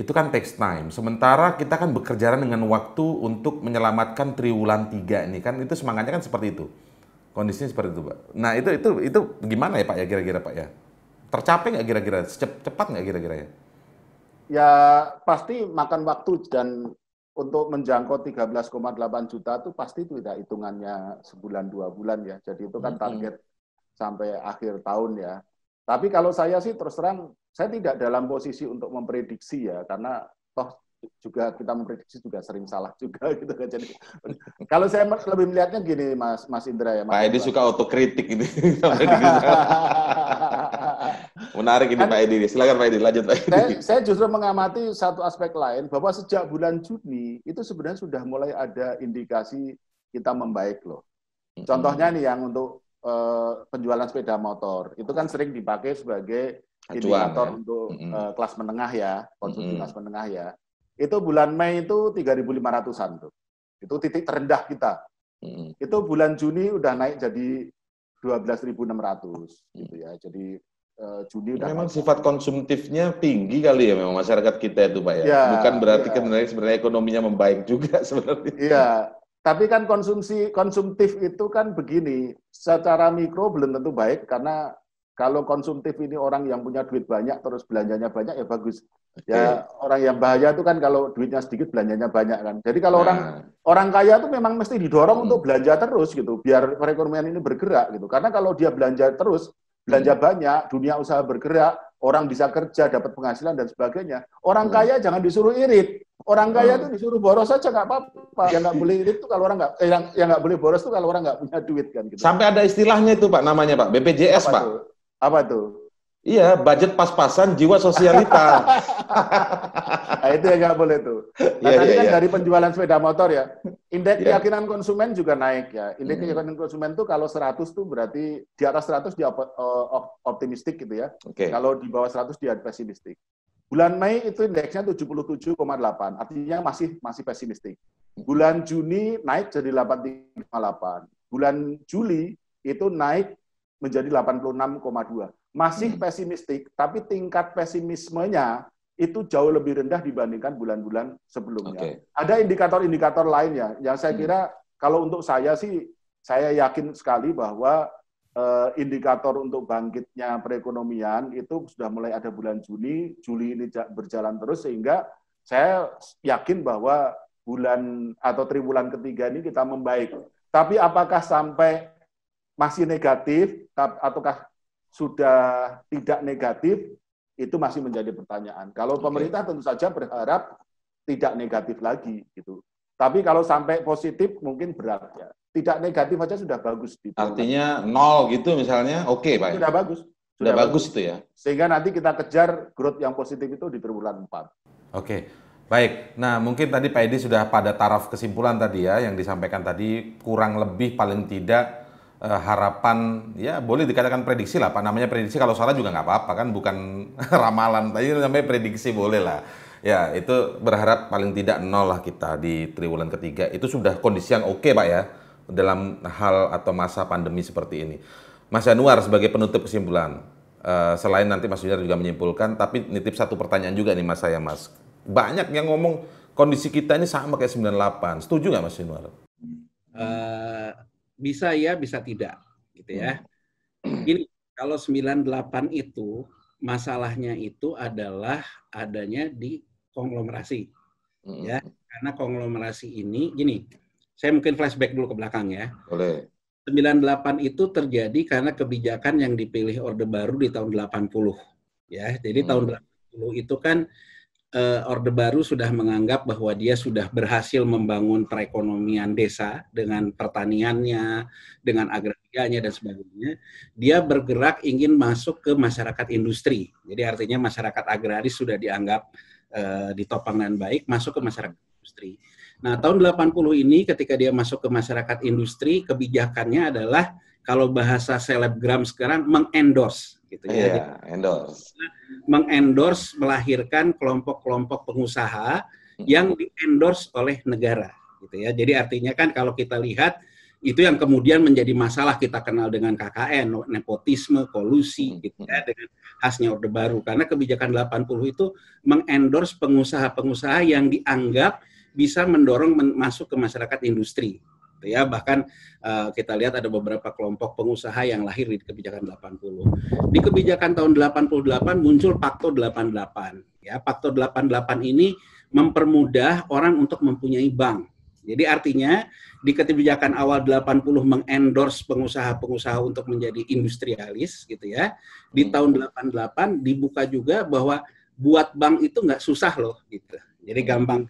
itu kan takes time. Sementara kita kan bekerja dengan waktu untuk menyelamatkan triwulan tiga ini kan itu semangatnya kan seperti itu. Kondisinya seperti itu, Pak. Nah, itu itu itu gimana ya, Pak ya kira-kira, Pak ya? Tercapai nggak kira-kira? Cepat nggak kira-kira ya? Ya, pasti makan waktu dan untuk menjangkau 13,8 juta itu pasti itu tidak hitungannya sebulan dua bulan ya. Jadi itu kan target mm -hmm. sampai akhir tahun ya. Tapi kalau saya sih terus terang saya tidak dalam posisi untuk memprediksi ya, karena toh juga kita memprediksi juga sering salah juga gitu kan jadi kalau saya lebih melihatnya gini mas mas Indra ya mas Pak Edi suka otokritik ini gitu. menarik ini kan, Pak Edi silakan Pak Edi lanjut Pak Edi saya, saya justru mengamati satu aspek lain bahwa sejak bulan Juni itu sebenarnya sudah mulai ada indikasi kita membaik loh contohnya nih yang untuk eh, penjualan sepeda motor itu kan sering dipakai sebagai indikator ya. untuk mm-hmm. uh, kelas menengah ya, konsumsi mm-hmm. kelas menengah ya. Itu bulan Mei itu 3.500-an tuh. Itu titik terendah kita. Mm-hmm. Itu bulan Juni udah naik jadi 12.600 mm-hmm. gitu ya. Jadi eh, Juni udah memang sifat konsumtifnya tinggi kali ya memang masyarakat kita itu Pak ya. ya Bukan berarti ya. sebenarnya sebenarnya ekonominya membaik juga sebenarnya. Iya. Tapi kan konsumsi konsumtif itu kan begini, secara mikro belum tentu baik karena kalau konsumtif ini orang yang punya duit banyak terus belanjanya banyak ya bagus. Ya orang yang bahaya itu kan kalau duitnya sedikit belanjanya banyak kan. Jadi kalau nah. orang orang kaya itu memang mesti didorong hmm. untuk belanja terus gitu biar perekonomian ini bergerak gitu. Karena kalau dia belanja terus, belanja hmm. banyak, dunia usaha bergerak, orang bisa kerja, dapat penghasilan dan sebagainya. Orang hmm. kaya jangan disuruh irit. Orang kaya hmm. itu hmm. disuruh boros saja nggak apa-apa. Yang nggak boleh irit itu kalau orang nggak eh, yang yang nggak boleh boros itu kalau orang nggak punya duit kan. Gitu. Sampai ada istilahnya itu pak, namanya pak BPJS apa pak. Itu? Apa tuh? Iya, budget pas-pasan, jiwa sosialita. nah, itu yang nggak boleh tuh. Nah, yeah, tadi yeah, kan yeah. dari penjualan sepeda motor ya, indeks yeah. keyakinan konsumen juga naik ya. Indeks mm. keyakinan konsumen tuh kalau 100 tuh berarti di atas 100 dia optimistik gitu ya. Okay. Kalau di bawah 100 dia pesimistik. Bulan Mei itu indeksnya 77,8, artinya masih masih pesimistik. Bulan Juni naik jadi 83,8. Bulan Juli itu naik menjadi 86,2. Masih hmm. pesimistik, tapi tingkat pesimismenya itu jauh lebih rendah dibandingkan bulan-bulan sebelumnya. Okay. Ada indikator-indikator lainnya yang saya hmm. kira kalau untuk saya sih, saya yakin sekali bahwa eh, indikator untuk bangkitnya perekonomian itu sudah mulai ada bulan Juni, Juli ini berjalan terus sehingga saya yakin bahwa bulan atau triwulan ketiga ini kita membaik. Tapi apakah sampai masih negatif ataukah sudah tidak negatif itu masih menjadi pertanyaan. Kalau pemerintah tentu saja berharap tidak negatif lagi gitu. Tapi kalau sampai positif mungkin berat ya. Tidak negatif aja sudah bagus. Gitu. Artinya nol gitu misalnya, oke okay, pak. Ya? Sudah bagus. Sudah, sudah bagus, itu ya. Sehingga nanti kita kejar growth yang positif itu di triwulan 4. Oke. Okay. Baik, nah mungkin tadi Pak Edi sudah pada taraf kesimpulan tadi ya, yang disampaikan tadi kurang lebih paling tidak Eh, harapan ya boleh dikatakan prediksi lah pak namanya prediksi kalau salah juga nggak apa-apa kan bukan ramalan tapi namanya prediksi boleh lah ya itu berharap paling tidak nol lah kita di triwulan ketiga itu sudah kondisi yang oke okay, pak ya dalam hal atau masa pandemi seperti ini Mas Januar sebagai penutup kesimpulan uh, selain nanti Mas Januar juga menyimpulkan tapi nitip satu pertanyaan juga nih mas saya mas banyak yang ngomong kondisi kita ini sama kayak 98 setuju nggak Mas Januar? Uh, bisa ya, bisa tidak, gitu ya. Hmm. Ini kalau 98 itu masalahnya itu adalah adanya di konglomerasi. Hmm. Ya, karena konglomerasi ini gini. Saya mungkin flashback dulu ke belakang ya. Boleh. 98 itu terjadi karena kebijakan yang dipilih Orde Baru di tahun 80. Ya, jadi hmm. tahun 80 itu kan uh, Orde Baru sudah menganggap bahwa dia sudah berhasil membangun perekonomian desa dengan pertaniannya, dengan agrarianya dan sebagainya. Dia bergerak ingin masuk ke masyarakat industri. Jadi artinya masyarakat agraris sudah dianggap uh, ditopang dengan baik masuk ke masyarakat industri. Nah, tahun 80 ini ketika dia masuk ke masyarakat industri, kebijakannya adalah kalau bahasa selebgram sekarang mengendorse gitu yeah, endorse. Mengendorse melahirkan kelompok-kelompok pengusaha hmm. yang diendorse oleh negara gitu ya. Jadi artinya kan kalau kita lihat itu yang kemudian menjadi masalah kita kenal dengan KKN, nepotisme, kolusi hmm. gitu ya dengan khasnya Orde Baru karena kebijakan 80 itu mengendorse pengusaha-pengusaha yang dianggap bisa mendorong masuk ke masyarakat industri gitu ya. Bahkan uh, kita lihat ada beberapa kelompok pengusaha yang lahir di kebijakan 80. Di kebijakan tahun 88 muncul Pakto 88. Ya, Pakto 88 ini mempermudah orang untuk mempunyai bank. Jadi artinya di kebijakan awal 80 mengendorse pengusaha-pengusaha untuk menjadi industrialis gitu ya. Di hmm. tahun 88 dibuka juga bahwa buat bank itu nggak susah loh gitu. Jadi gampang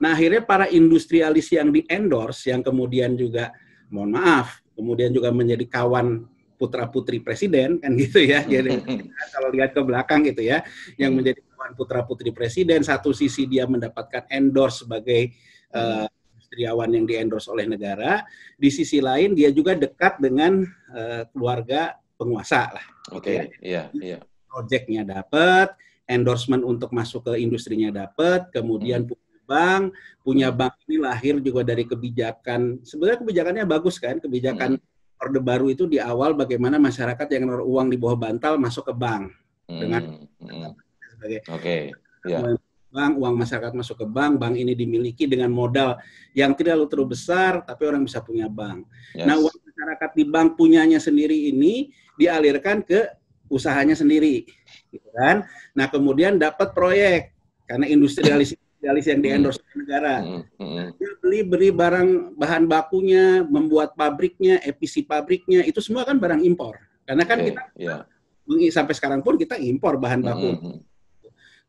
Nah akhirnya para industrialis yang di endorse yang kemudian juga mohon maaf kemudian juga menjadi kawan putra putri presiden kan gitu ya jadi kalau lihat ke belakang gitu ya yang menjadi kawan putra putri presiden satu sisi dia mendapatkan endorse sebagai uh, industriawan yang endorse oleh negara di sisi lain dia juga dekat dengan uh, keluarga penguasa lah oke okay. ya. iya iya projectnya dapat endorsement untuk masuk ke industrinya dapat kemudian hmm bank, punya hmm. bank ini lahir juga dari kebijakan. Sebenarnya kebijakannya bagus kan, kebijakan hmm. Orde Baru itu di awal bagaimana masyarakat yang naruh uang di bawah bantal masuk ke bank hmm. dengan hmm. hmm. sebagai okay. yeah. bank, uang masyarakat masuk ke bank, bank ini dimiliki dengan modal yang tidak terlalu besar, tapi orang bisa punya bank. Yes. Nah, uang masyarakat di bank punyanya sendiri ini dialirkan ke usahanya sendiri, gitu kan? Nah, kemudian dapat proyek karena industrialisasi spesialis yang diendorse hmm. negara. Hmm, hmm, dia beli beri barang bahan bakunya, membuat pabriknya, EPC pabriknya, itu semua kan barang impor. Karena kan okay. kita yeah. Iya. sampai sekarang pun kita impor bahan baku. Mm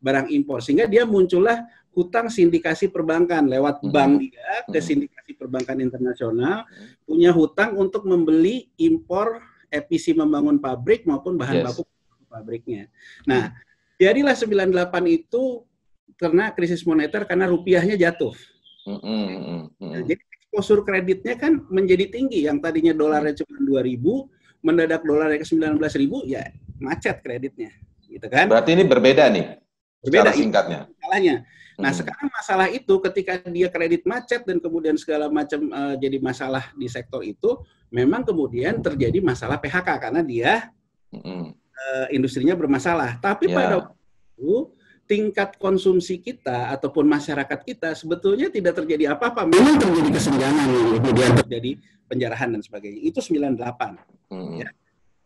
Barang impor sehingga dia muncullah hutang sindikasi perbankan lewat bank dia ke sindikasi perbankan internasional punya hutang untuk membeli impor EPC membangun pabrik maupun bahan yes. baku pabriknya. Nah, jadilah 98 itu karena krisis moneter karena rupiahnya jatuh. Mm, mm, mm, nah, jadi exposure kreditnya kan menjadi tinggi. Yang tadinya dolarnya cuma 2000, mendadak dolarnya ke 19000, ya macet kreditnya. Gitu kan? Berarti ini berbeda nih. Berbeda iya. singkatnya. Masalahnya. Nah, sekarang masalah itu ketika dia kredit macet dan kemudian segala macam uh, jadi masalah di sektor itu, memang kemudian terjadi masalah PHK karena dia hmm. industrinya bermasalah. Tapi yeah. pada waktu itu tingkat konsumsi kita ataupun masyarakat kita sebetulnya tidak terjadi apa-apa. Memang terjadi kesenjangan, kemudian terjadi penjarahan dan sebagainya. Itu 98. Hmm. Ya.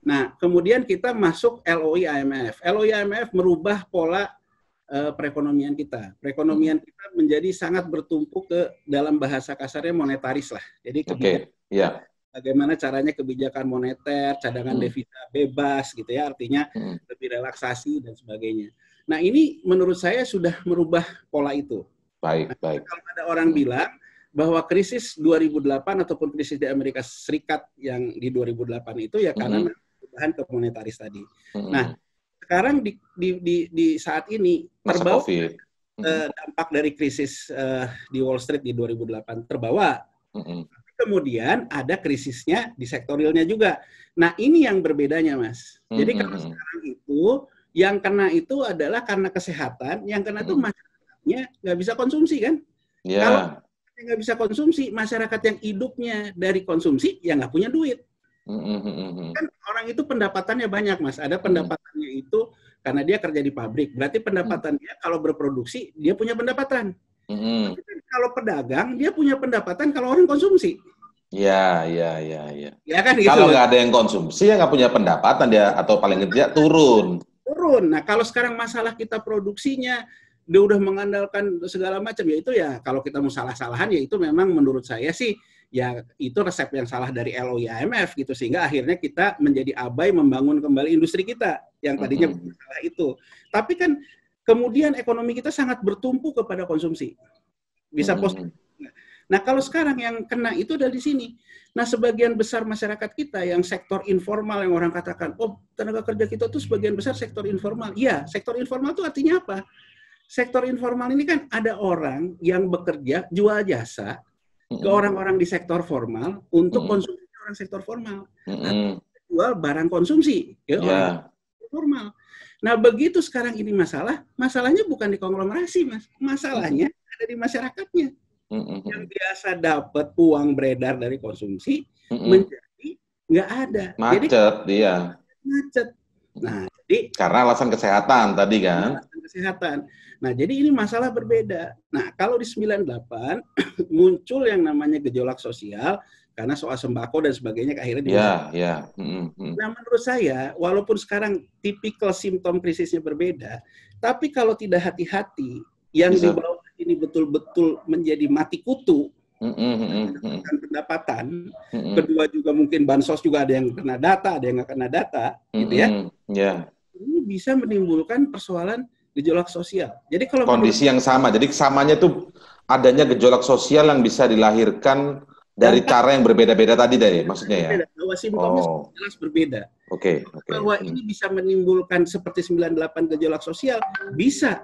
Nah, kemudian kita masuk LOI IMF. LOI IMF merubah pola uh, perekonomian kita. Perekonomian hmm. kita menjadi sangat bertumpu ke dalam bahasa kasarnya monetaris lah. Jadi kebijakan okay. Ya. yeah. bagaimana caranya kebijakan moneter, cadangan hmm. devisa bebas gitu ya, artinya hmm. lebih relaksasi dan sebagainya. Nah ini menurut saya sudah merubah pola itu. Baik, nah, baik. Kalau ada orang bilang bahwa krisis 2008 ataupun krisis di Amerika Serikat yang di 2008 itu ya karena hmm. perubahan ke monetaris tadi. Hmm. Nah sekarang di, di, di, di saat ini terbawa -hmm. dampak dari krisis uh, di Wall Street di 2008 terbawa. Hmm. Kemudian ada krisisnya di sektor realnya juga. Nah ini yang berbedanya mas. Jadi kalau mm-hmm. sekarang itu yang kena itu adalah karena kesehatan, yang kena itu hmm. masyarakatnya nggak bisa konsumsi kan? Yeah. Kalau nggak bisa konsumsi, masyarakat yang hidupnya dari konsumsi ya nggak punya duit. Mm-hmm. Kan orang itu pendapatannya banyak mas. Ada pendapatannya mm-hmm. itu karena dia kerja di pabrik. Berarti pendapatan dia kalau berproduksi dia punya pendapatan. Mm-hmm. Kan kalau pedagang dia punya pendapatan kalau orang konsumsi. Ya, ya, ya, ya. Ya kan gitu. Kalau nggak ada yang konsumsi ya nggak punya pendapatan dia atau paling tidak turun turun. Nah, kalau sekarang masalah kita produksinya, dia udah mengandalkan segala macam, ya itu ya kalau kita mau salah-salahan, ya itu memang menurut saya sih, ya itu resep yang salah dari LOI IMF gitu sehingga akhirnya kita menjadi abai membangun kembali industri kita yang tadinya mm -hmm. bermasalah itu. Tapi kan kemudian ekonomi kita sangat bertumpu kepada konsumsi. Bisa positif Nah, kalau sekarang yang kena itu di sini. Nah, sebagian besar masyarakat kita yang sektor informal yang orang katakan, oh tenaga kerja kita tuh sebagian besar sektor informal. Iya, sektor informal itu artinya apa? Sektor informal ini kan ada orang yang bekerja jual jasa ke orang-orang di sektor formal untuk konsumsi orang sektor formal. Nah, jual barang konsumsi ke yeah. orang formal. Nah, begitu sekarang ini masalah, masalahnya bukan di konglomerasi, Mas. Masalahnya ada di masyarakatnya hmm yang biasa dapat uang beredar dari konsumsi mm-hmm. menjadi nggak ada. Macet, jadi, dia Macet. Nah, jadi karena alasan kesehatan tadi kan. Alasan kesehatan. Nah, jadi ini masalah berbeda. Nah, kalau di 98 muncul yang namanya gejolak sosial karena soal sembako dan sebagainya akhirnya iya, dia yeah, yeah. mm-hmm. Mm. Nah, menurut saya walaupun sekarang tipikal simptom krisisnya berbeda, tapi kalau tidak hati-hati yang Bisa. dibawa ini betul-betul menjadi mati kutu mm-hmm. pendapatan, mm-hmm. kedua juga mungkin bansos juga ada yang kena data, ada yang nggak kena data, mm-hmm. gitu ya. Yeah. Ini bisa menimbulkan persoalan gejolak sosial. Jadi kalau kondisi yang sama, jadi samanya tuh adanya gejolak sosial yang bisa dilahirkan dari cara yang berbeda-beda tadi dari maksudnya ya. Bahwa simptomnya oh. jelas berbeda. Oke, okay, Okay. Bahwa hmm. ini bisa menimbulkan seperti 98 gejolak sosial bisa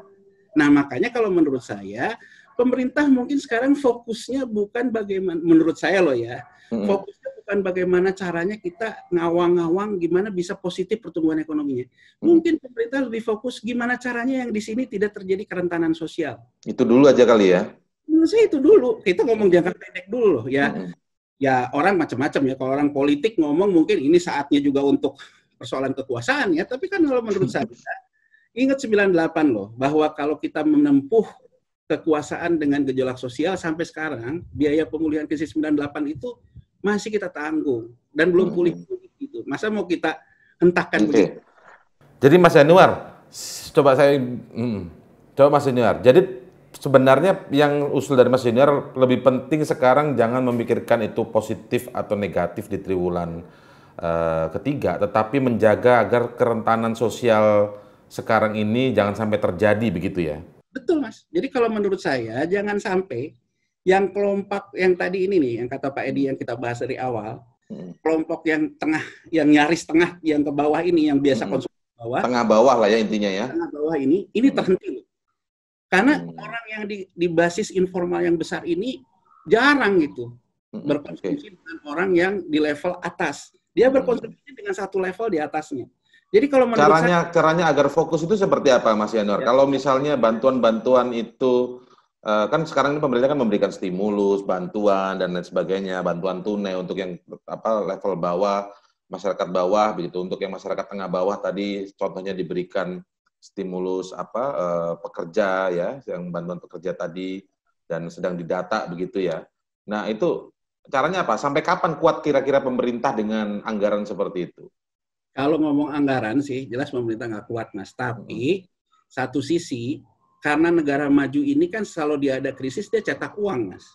Nah, makanya kalau menurut saya pemerintah mungkin sekarang fokusnya bukan bagaimana menurut saya loh ya. Hmm. Fokusnya bukan bagaimana caranya kita ngawang-ngawang gimana bisa positif pertumbuhan ekonominya. Hmm. Mungkin pemerintah lebih fokus gimana caranya yang di sini tidak terjadi kerentanan sosial. Itu dulu aja kali ya. Menurut saya itu dulu. Kita ngomong jangka pendek dulu loh ya. Hmm. Ya orang macam-macam ya. Kalau orang politik ngomong mungkin ini saatnya juga untuk persoalan kekuasaan ya. Tapi kan kalau menurut saya Ingat 98 loh, bahwa kalau kita menempuh kekuasaan dengan gejolak sosial sampai sekarang, biaya pemulihan krisis 98 itu masih kita tanggung dan belum hmm. pulih gitu. Masa mau kita hentakan okay. begitu? Jadi Mas Januar, coba saya hmm, coba Mas Januar. Jadi sebenarnya yang usul dari Mas Januar lebih penting sekarang jangan memikirkan itu positif atau negatif di triwulan uh, ketiga, tetapi menjaga agar kerentanan sosial sekarang ini jangan sampai terjadi begitu ya? Betul mas. Jadi kalau menurut saya jangan sampai yang kelompok yang tadi ini nih yang kata Pak Edi yang kita bahas dari awal hmm. kelompok yang tengah yang nyaris tengah yang ke bawah ini yang biasa hmm. konsumsi bawah tengah bawah lah ya intinya ya tengah bawah ini ini hmm. terhenti loh karena hmm. orang yang di, di basis informal yang besar ini jarang itu hmm. berkonsumsi okay. dengan orang yang di level atas dia hmm. berkonsumsi hmm. dengan satu level di atasnya jadi kalau menurut caranya saya, caranya agar fokus itu seperti apa Mas Yanuar? Ya. Kalau misalnya bantuan-bantuan itu eh, kan sekarang ini pemerintah kan memberikan stimulus, bantuan dan lain sebagainya, bantuan tunai untuk yang apa level bawah, masyarakat bawah begitu. Untuk yang masyarakat tengah bawah tadi contohnya diberikan stimulus apa eh, pekerja ya, yang bantuan pekerja tadi dan sedang didata begitu ya. Nah, itu caranya apa? Sampai kapan kuat kira-kira pemerintah dengan anggaran seperti itu? Kalau ngomong anggaran sih, jelas pemerintah nggak kuat, Mas. Nah, tapi hmm. satu sisi, karena negara maju ini kan selalu dia ada krisis, dia cetak uang, Mas.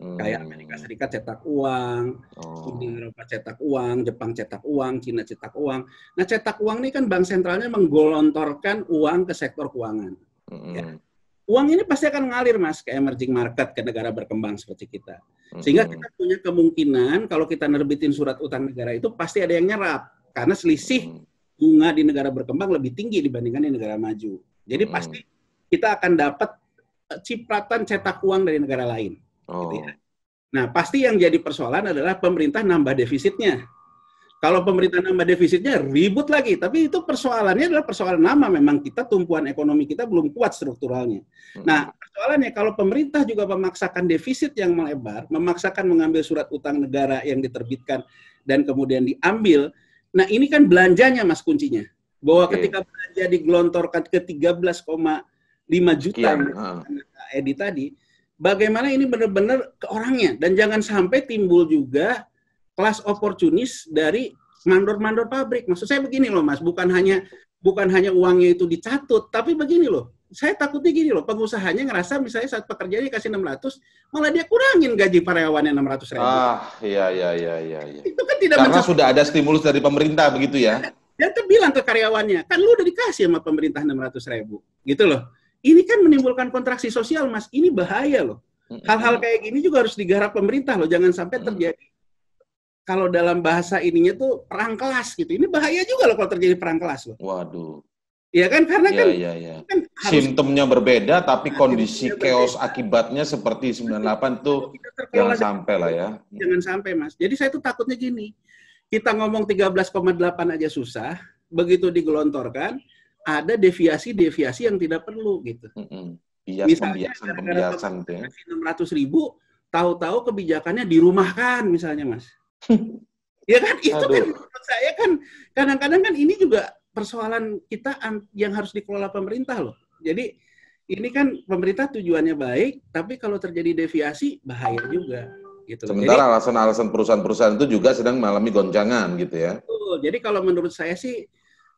Hmm. Kayak Amerika Serikat cetak uang, oh. Eropa cetak uang, Jepang cetak uang, Cina cetak uang. Nah cetak uang ini kan bank sentralnya menggolontorkan uang ke sektor keuangan. Hmm. Ya. Uang ini pasti akan ngalir mas ke emerging market, ke negara berkembang seperti kita. Sehingga hmm. kita punya kemungkinan kalau kita nerbitin surat utang negara itu pasti ada yang nyerap. Karena selisih hmm. bunga di negara berkembang lebih tinggi dibandingkan di negara maju. Jadi hmm. pasti kita akan dapat eh, cipratan cetak uang dari negara lain. Oh. Gitu ya. Oh. Nah, pasti yang jadi persoalan adalah pemerintah nambah defisitnya. Kalau pemerintah nambah defisitnya ribut lagi, tapi itu persoalannya adalah persoalan nama. Memang kita tumpuan ekonomi kita belum kuat strukturalnya. Hmm. Nah, persoalannya kalau pemerintah juga memaksakan defisit yang melebar, memaksakan mengambil surat utang negara yang diterbitkan dan kemudian diambil, Nah ini kan belanjanya mas kuncinya. Bahwa okay. ketika belanja digelontorkan ke 13,5 juta iya, uh. edit tadi, bagaimana ini benar-benar ke orangnya. Dan jangan sampai timbul juga kelas oportunis dari mandor-mandor pabrik. Maksud saya begini loh mas, bukan hanya bukan hanya uangnya itu dicatut, tapi begini loh saya takutnya gini loh, pengusahanya ngerasa misalnya saat pekerjaannya kasih 600, malah dia kurangin gaji karyawannya 600 ribu. Ah, iya, iya, iya, iya. Itu kan tidak Karena sudah ada stimulus dari pemerintah begitu ya. Dan terbilang ke karyawannya, kan lu udah dikasih sama pemerintah 600 ribu. Gitu loh. Ini kan menimbulkan kontraksi sosial, Mas. Ini bahaya loh. Hal-hal kayak gini juga harus digarap pemerintah loh. Jangan sampai terjadi kalau dalam bahasa ininya tuh perang kelas gitu. Ini bahaya juga loh kalau terjadi perang kelas loh. Waduh. Iya kan karena ya, kan, ya, ya. kan harus simptomnya berbeda tapi kondisi chaos berbeda. akibatnya seperti 98 itu jangan sampai lah ya. Jangan sampai Mas. Jadi saya tuh takutnya gini. Kita ngomong 13,8 aja susah, begitu digelontorkan ada deviasi-deviasi yang tidak perlu gitu. Mm -hmm. Bias, misalnya pembiasan ya. enam ratus ribu, tahu-tahu kebijakannya dirumahkan misalnya mas. ya kan itu kan Aduh. kan menurut saya kan kadang-kadang kan ini juga persoalan kita yang harus dikelola pemerintah loh. Jadi ini kan pemerintah tujuannya baik, tapi kalau terjadi deviasi bahaya juga. Gitu. Sementara alasan-alasan perusahaan-perusahaan itu juga sedang mengalami goncangan gitu ya. Jadi kalau menurut saya sih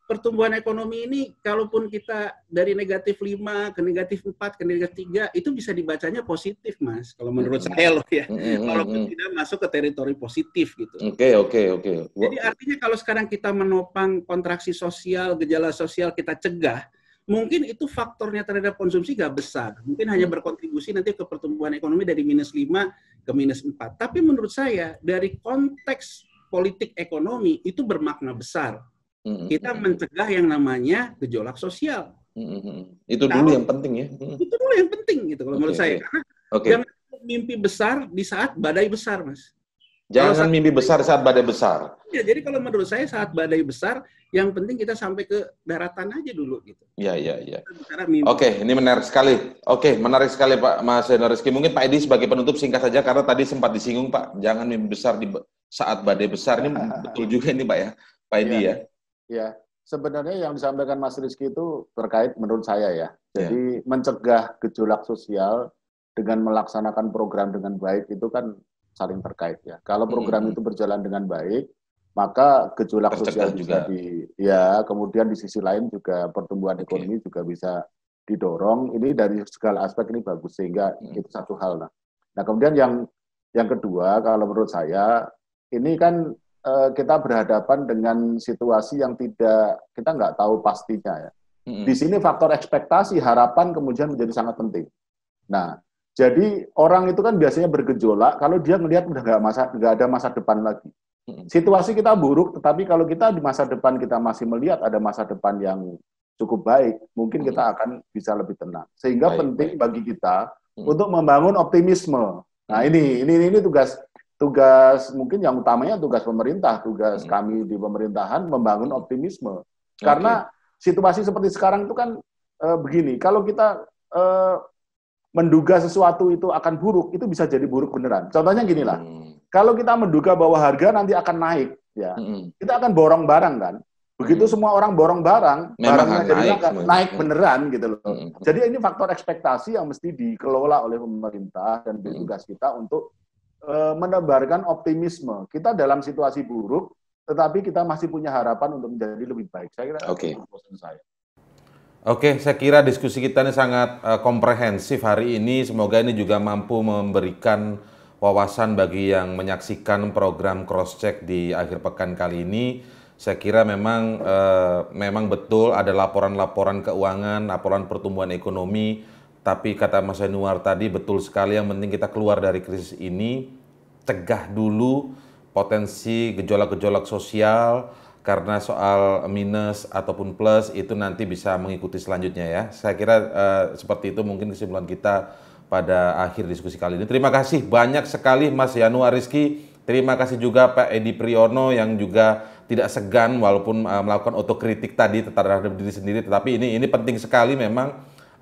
pertumbuhan ekonomi ini kalaupun kita dari negatif 5 ke negatif 4 ke negatif 3 itu bisa dibacanya positif Mas kalau menurut mm-hmm. saya loh ya mm-hmm. walaupun tidak masuk ke teritori positif gitu. Oke okay, oke okay, oke. Okay. Jadi artinya kalau sekarang kita menopang kontraksi sosial, gejala sosial kita cegah, mungkin itu faktornya terhadap konsumsi gak besar. Mungkin hanya mm. berkontribusi nanti ke pertumbuhan ekonomi dari minus 5 ke minus 4. Tapi menurut saya dari konteks politik ekonomi itu bermakna besar. Mm-hmm. Kita mencegah yang namanya gejolak sosial. Mm-hmm. Itu dulu dulu yang penting ya. Mm-hmm. Itu dulu yang penting gitu kalau okay, menurut saya. Karena okay. jangan mimpi besar di saat badai besar, Mas. Jangan saat mimpi besar saat badai besar. Ya, jadi kalau menurut saya saat badai besar, yang penting kita sampai ke daratan aja dulu gitu. Iya, iya, iya. Oke, ini menarik sekali. Oke, menarik sekali Pak Mas Hendro Rizky. Mungkin Pak Edi sebagai penutup singkat saja karena tadi sempat disinggung Pak, jangan mimpi besar di saat badai besar ini betul juga ini Pak ya, Pak Edi iya. ya. ya. Ya, sebenarnya yang disampaikan Mas Rizky itu terkait menurut saya ya. ya. Jadi ya. mencegah gejolak sosial dengan melaksanakan program dengan baik itu kan saling terkait ya. Kalau program hmm. itu berjalan dengan baik, maka gejolak sosial juga. di ya, kemudian di sisi lain juga pertumbuhan okay. ekonomi juga bisa didorong. Ini dari segala aspek ini bagus sehingga hmm. itu satu hal. Nah, nah kemudian yang yang kedua kalau menurut saya ini kan Eh, kita berhadapan dengan situasi yang tidak kita nggak tahu pastinya ya. Di sini faktor ekspektasi, harapan kemudian menjadi sangat penting. Nah, jadi orang itu kan biasanya bergejolak kalau dia melihat udah nggak masa nggak ada masa depan lagi. Situasi kita buruk, tetapi kalau kita di masa depan kita masih melihat ada masa depan yang cukup baik, mungkin kita akan bisa lebih tenang. Sehingga baik, penting baik. bagi kita untuk membangun optimisme. Nah ini ini ini tugas tugas mungkin yang utamanya tugas pemerintah, tugas hmm. kami di pemerintahan membangun optimisme. Okay. Karena situasi seperti sekarang itu kan e, begini, kalau kita e, menduga sesuatu itu akan buruk, itu bisa jadi buruk beneran. Contohnya gini lah, hmm. kalau kita menduga bahwa harga nanti akan naik, ya hmm. kita akan borong barang kan. Begitu hmm. semua orang borong barang, Memang barangnya naik, jadi naik, naik hmm. beneran gitu loh. Hmm. Jadi ini faktor ekspektasi yang mesti dikelola oleh pemerintah dan hmm. tugas kita untuk Eh, menebarkan optimisme. Kita dalam situasi buruk, tetapi kita masih punya harapan untuk menjadi lebih baik. Saya kira okay. itu saya. Oke, saya kira diskusi kita ini sangat eh, komprehensif hari ini. Semoga ini juga mampu memberikan wawasan bagi yang menyaksikan program cross check di akhir pekan kali ini. Saya kira memang uh, memang betul ada laporan-laporan keuangan, laporan pertumbuhan ekonomi tapi kata Mas Anwar tadi betul sekali yang penting kita keluar dari krisis ini cegah dulu potensi gejolak-gejolak sosial karena soal minus ataupun plus itu nanti bisa mengikuti selanjutnya ya. Saya kira uh, seperti itu mungkin kesimpulan kita pada akhir diskusi kali ini. Terima kasih banyak sekali Mas Yanuar Rizky. Terima kasih juga Pak Edi Priyono yang juga tidak segan walaupun uh, melakukan otokritik tadi terhadap diri sendiri. Tetapi ini ini penting sekali memang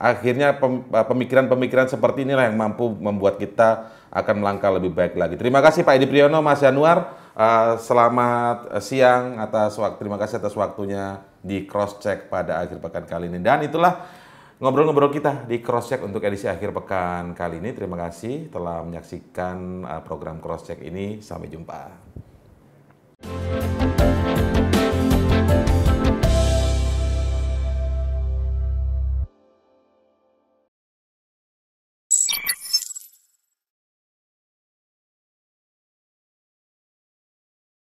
akhirnya eh, pemikiran-pemikiran seperti inilah yang mampu membuat kita akan melangkah lebih baik lagi. Terima kasih Pak Edi Priyono, Mas Januar. Eh, selamat eh, siang atas waktu. Terima kasih atas waktunya di cross check pada akhir pekan kali ini. Dan itulah ngobrol-ngobrol kita di cross check untuk edisi akhir pekan kali ini. Terima kasih telah menyaksikan program cross check ini. Sampai jumpa.